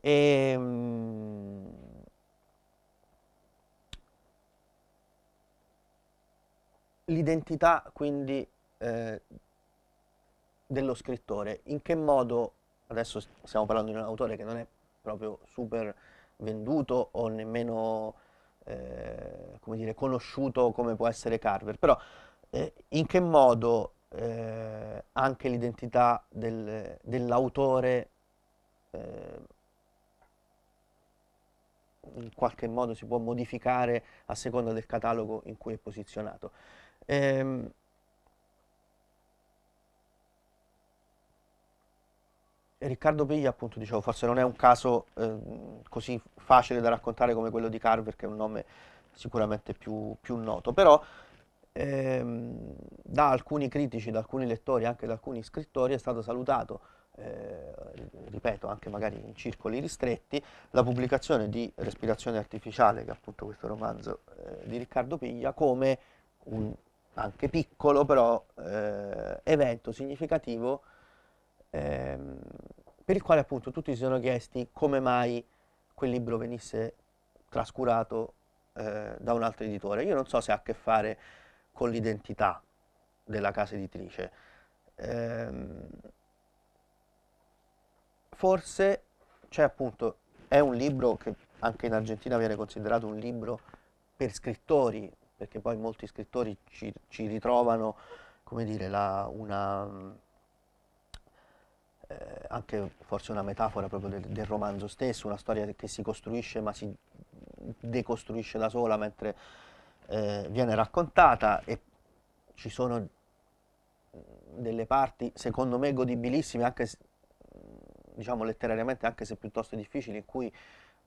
E, ehm, l'identità quindi eh, dello scrittore, in che modo, adesso stiamo parlando di un autore che non è proprio super venduto o nemmeno eh, come dire, conosciuto come può essere Carver, però eh, in che modo eh, anche l'identità del, dell'autore eh, in qualche modo si può modificare a seconda del catalogo in cui è posizionato. Ehm, Riccardo Piglia, appunto, dicevo, forse non è un caso eh, così facile da raccontare come quello di Carver, che è un nome sicuramente più, più noto, però ehm, da alcuni critici, da alcuni lettori, anche da alcuni scrittori è stato salutato, eh, ripeto, anche magari in circoli ristretti, la pubblicazione di Respirazione artificiale, che è appunto questo romanzo eh, di Riccardo Piglia, come un anche piccolo però eh, evento significativo ehm, per il quale appunto tutti si sono chiesti come mai quel libro venisse trascurato eh, da un altro editore. Io non so se ha a che fare con l'identità della casa editrice. Ehm, forse c'è appunto, è un libro che anche in Argentina viene considerato un libro per scrittori, perché poi molti scrittori ci, ci ritrovano, come dire, la, una anche forse una metafora proprio del, del, romanzo stesso, una storia che si costruisce ma si decostruisce da sola mentre eh, viene raccontata e ci sono delle parti secondo me godibilissime anche se, diciamo letterariamente anche se piuttosto difficili in cui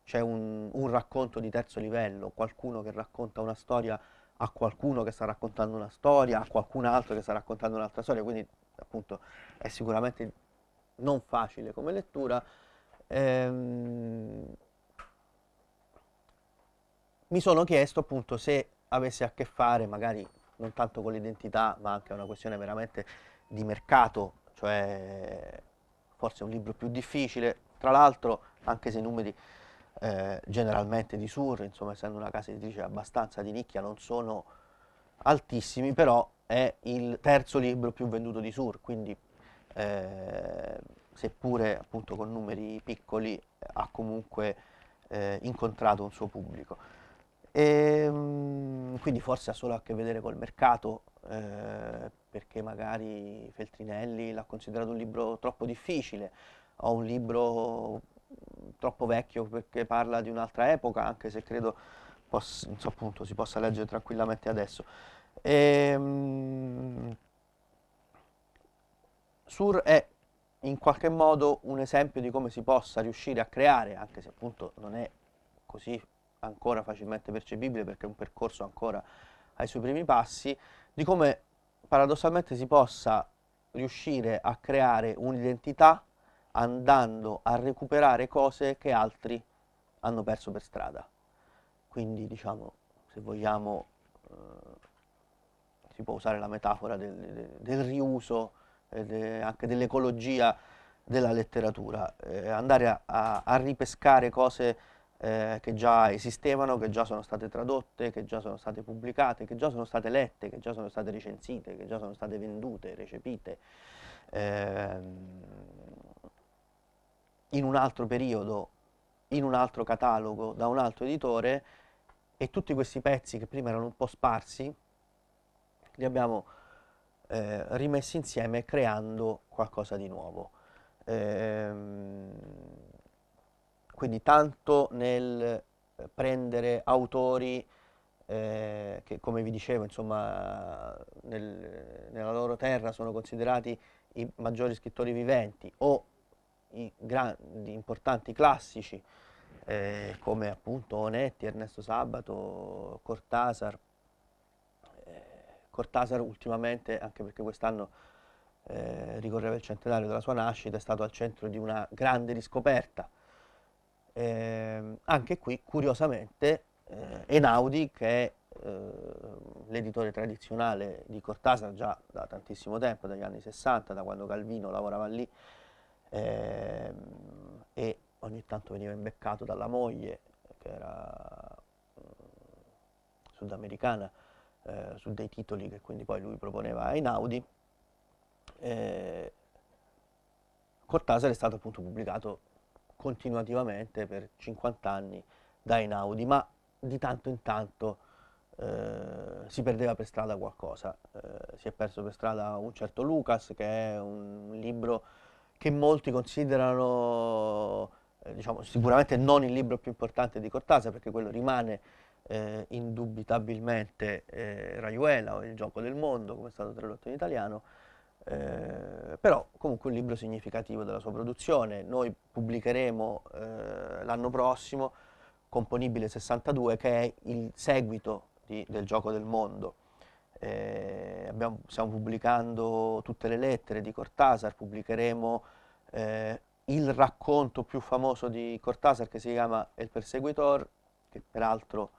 c'è un, un racconto di terzo livello, qualcuno che racconta una storia a qualcuno che sta raccontando una storia, a qualcun altro che sta raccontando un'altra storia, quindi appunto è sicuramente non facile come lettura, ehm, mi sono chiesto appunto se avesse a che fare magari non tanto con l'identità ma anche una questione veramente di mercato, cioè forse un libro più difficile, tra l'altro anche se i numeri eh, generalmente di Sur, insomma essendo una casa editrice abbastanza di nicchia non sono altissimi, però è il terzo libro più venduto di Sur, quindi eh, seppure appunto con numeri piccoli, ha comunque eh, incontrato un suo pubblico. E, ehm, mh, quindi forse ha solo a che vedere col mercato, eh, perché magari Feltrinelli l'ha considerato un libro troppo difficile o un libro troppo vecchio perché parla di un'altra epoca, anche se credo poss- so, appunto, si possa leggere tranquillamente adesso. E, ehm, mh, Sur è in qualche modo un esempio di come si possa riuscire a creare, anche se appunto non è così ancora facilmente percepibile perché è un percorso ancora ai suoi primi passi, di come paradossalmente si possa riuscire a creare un'identità andando a recuperare cose che altri hanno perso per strada. Quindi diciamo, se vogliamo, eh, si può usare la metafora del, del riuso eh, anche dell'ecologia della letteratura, eh, andare a, a, a, ripescare cose eh, che già esistevano, che già sono state tradotte, che già sono state pubblicate, che già sono state lette, che già sono state recensite, che già sono state vendute, recepite, ehm, in un altro periodo, in un altro catalogo, da un altro editore, e tutti questi pezzi che prima erano un po' sparsi, li abbiamo eh, rimessi insieme creando qualcosa di nuovo. Ehm, quindi tanto nel eh, prendere autori eh, che come vi dicevo insomma nel, nella loro terra sono considerati i maggiori scrittori viventi o i grandi, importanti classici eh, come appunto Onetti, Ernesto Sabato, Cortázar, Cortasar ultimamente, anche perché quest'anno eh, ricorreva il centenario della sua nascita, è stato al centro di una grande riscoperta. Eh, anche qui, curiosamente, eh, Enaudi, che è eh, l'editore tradizionale di Cortasar già da tantissimo tempo, dagli anni 60, da quando Calvino lavorava lì, ehm, e ogni tanto veniva imbeccato dalla moglie, che era mm, sudamericana, eh, su dei titoli che quindi poi lui proponeva a Einaudi. Eh, Cortasar è stato appunto pubblicato continuativamente per 50 anni da Einaudi, ma di tanto in tanto eh, si perdeva per strada qualcosa. Eh, si è perso per strada un certo Lucas, che è un libro che molti considerano eh, diciamo, sicuramente non il libro più importante di Cortasa, perché quello rimane eh, indubitabilmente eh, Raiuela o Il gioco del mondo, come è stato tradotto in italiano, eh, però comunque un libro significativo della sua produzione. Noi pubblicheremo eh, l'anno prossimo Componibile 62, che è il seguito di, del gioco del mondo. Eh, abbiamo, stiamo pubblicando tutte le lettere di Cortasar, pubblicheremo eh, il racconto più famoso di Cortasar che si chiama El Perseguitor, che peraltro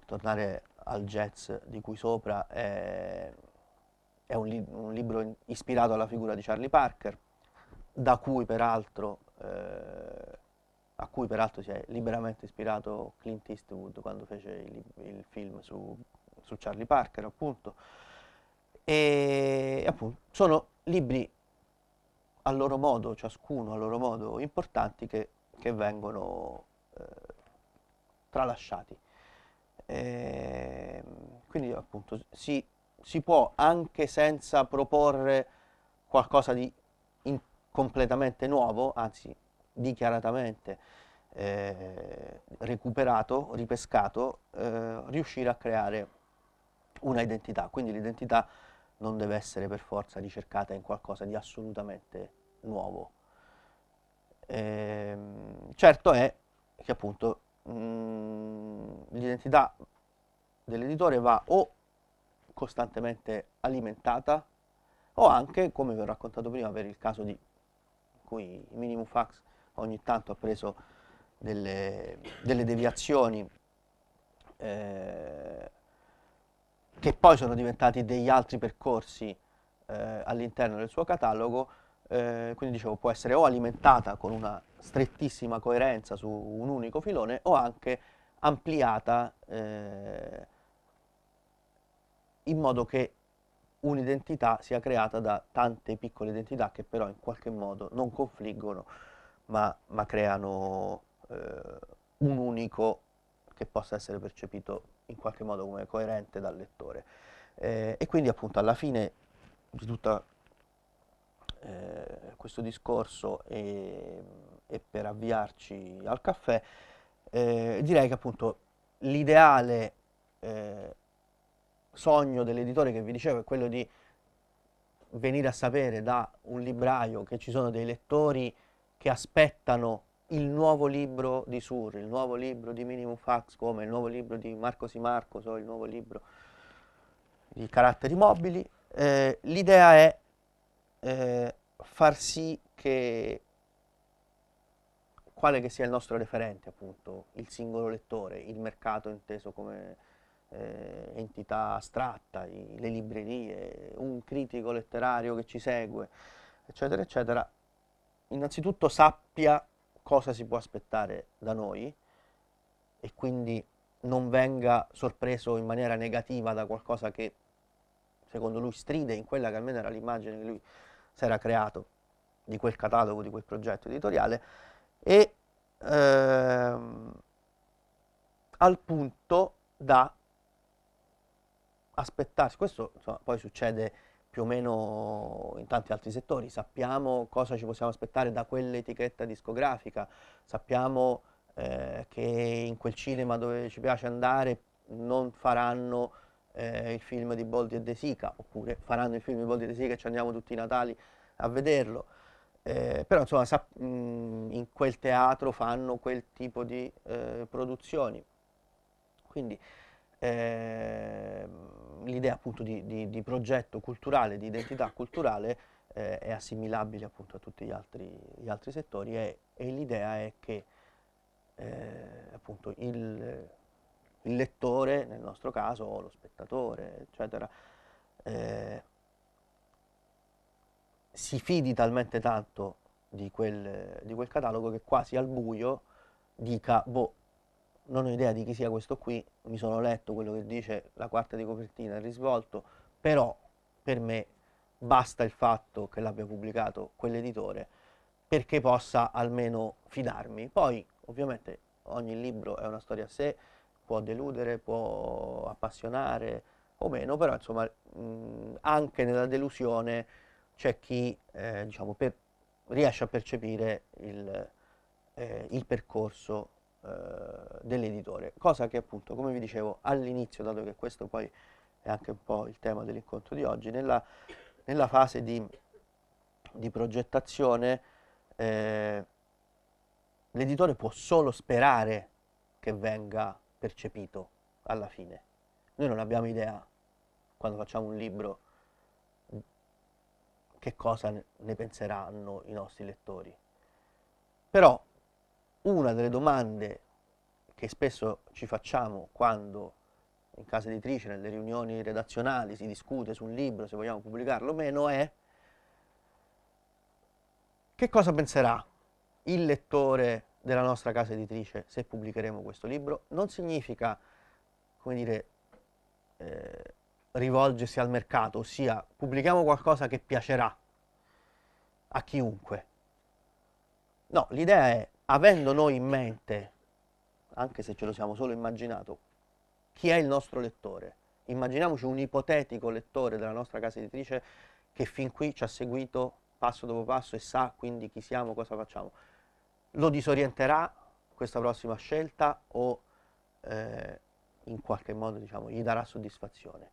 per tornare al jazz di cui sopra, è, è un, li un, libro ispirato alla figura di Charlie Parker, da cui peraltro, eh, a cui peraltro si è liberamente ispirato Clint Eastwood quando fece il, il film su, su, Charlie Parker, appunto. E appunto, sono libri a loro modo, ciascuno a loro modo, importanti che, che vengono eh, tralasciati. Eh, quindi appunto si, si, può anche senza proporre qualcosa di in, completamente nuovo, anzi dichiaratamente eh, recuperato, ripescato, eh, riuscire a creare una identità. Quindi l'identità non deve essere per forza ricercata in qualcosa di assolutamente nuovo. Eh, certo è che appunto Mm, l'identità dell'editore va o costantemente alimentata o anche, come vi ho raccontato prima per il caso di cui Minimum Fax ogni tanto ha preso delle, delle deviazioni eh, che poi sono diventati degli altri percorsi eh, all'interno del suo catalogo, eh, quindi dicevo può essere o alimentata con una strettissima coerenza su un unico filone o anche ampliata eh, in modo che un'identità sia creata da tante piccole identità che però in qualche modo non confliggono ma, ma creano eh, un unico che possa essere percepito in qualche modo come coerente dal lettore. Eh, e quindi appunto alla fine di tutta eh, questo discorso e, e, per avviarci al caffè, eh, direi che appunto l'ideale eh, sogno dell'editore che vi dicevo è quello di venire a sapere da un libraio che ci sono dei lettori che aspettano il nuovo libro di Sur, il nuovo libro di Minimum Fax, come il nuovo libro di Marco Simarcos o il nuovo libro di Caratteri Mobili. Eh, l'idea è eh, far sì che quale che sia il nostro referente, appunto, il singolo lettore, il mercato inteso come eh, entità astratta, i, le librerie, un critico letterario che ci segue, eccetera, eccetera, innanzitutto sappia cosa si può aspettare da noi e quindi non venga sorpreso in maniera negativa da qualcosa che secondo lui stride in quella che almeno era l'immagine che lui si era creato di quel catalogo, di quel progetto editoriale e ehm, al punto da aspettarsi, questo insomma, poi succede più o meno in tanti altri settori, sappiamo cosa ci possiamo aspettare da quell'etichetta discografica, sappiamo eh, che in quel cinema dove ci piace andare non faranno eh, il film di Boldi e De Sica, oppure faranno il film di Boldi e De Sica e ci andiamo tutti i Natali a vederlo. Eh, però insomma sa, mh, mm, in quel teatro fanno quel tipo di eh, produzioni. Quindi ehm, l'idea appunto di, di, di, progetto culturale, di identità culturale eh, è assimilabile appunto a tutti gli altri, gli altri settori e, e l'idea è che eh, appunto il il lettore, nel nostro caso, o lo spettatore, eccetera, eh, si fidi talmente tanto di quel, di quel, catalogo che quasi al buio dica, boh, non ho idea di chi sia questo qui, mi sono letto quello che dice la quarta di copertina, il risvolto, però per me basta il fatto che l'abbia pubblicato quell'editore perché possa almeno fidarmi. Poi ovviamente ogni libro è una storia a sé, può deludere, può appassionare o meno, però insomma mh, mm, anche nella delusione c'è chi eh, diciamo, per, riesce a percepire il, eh, il percorso eh, dell'editore, cosa che appunto, come vi dicevo all'inizio, dato che questo poi è anche un po' il tema dell'incontro di oggi, nella, nella fase di, di progettazione eh, l'editore può solo sperare che venga percepito alla fine. Noi non abbiamo idea, quando facciamo un libro, che cosa ne penseranno i nostri lettori. Però una delle domande che spesso ci facciamo quando in casa editrice, nelle riunioni redazionali, si discute su un libro, se vogliamo pubblicarlo o meno, è che cosa penserà il lettore della nostra casa editrice se pubblicheremo questo libro, non significa, come dire, eh, rivolgersi al mercato, ossia pubblichiamo qualcosa che piacerà a chiunque. No, l'idea è, avendo noi in mente, anche se ce lo siamo solo immaginato, chi è il nostro lettore. Immaginiamoci un ipotetico lettore della nostra casa editrice che fin qui ci ha seguito passo dopo passo e sa quindi chi siamo, cosa facciamo lo disorienterà questa prossima scelta o eh, in qualche modo diciamo, gli darà soddisfazione.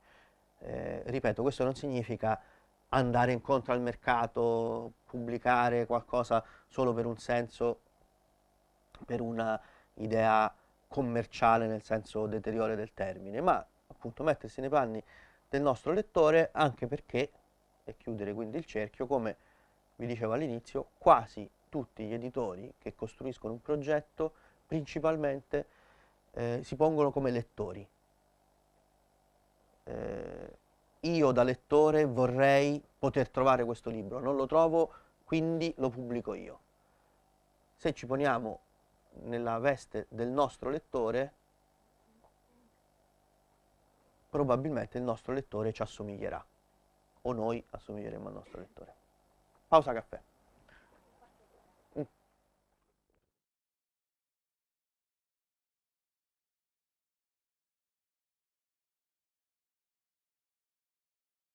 Eh, ripeto, questo non significa andare incontro al mercato, pubblicare qualcosa solo per un senso, per una idea commerciale nel senso deteriore del termine, ma appunto mettersi nei panni del nostro lettore anche perché, e chiudere quindi il cerchio, come vi dicevo all'inizio, quasi tutti gli editori che costruiscono un progetto principalmente eh, si pongono come lettori. Eh, io da lettore vorrei poter trovare questo libro, non lo trovo, quindi lo pubblico io. Se ci poniamo nella veste del nostro lettore, probabilmente il nostro lettore ci assomiglierà o noi assomiglieremo al nostro lettore. Pausa caffè.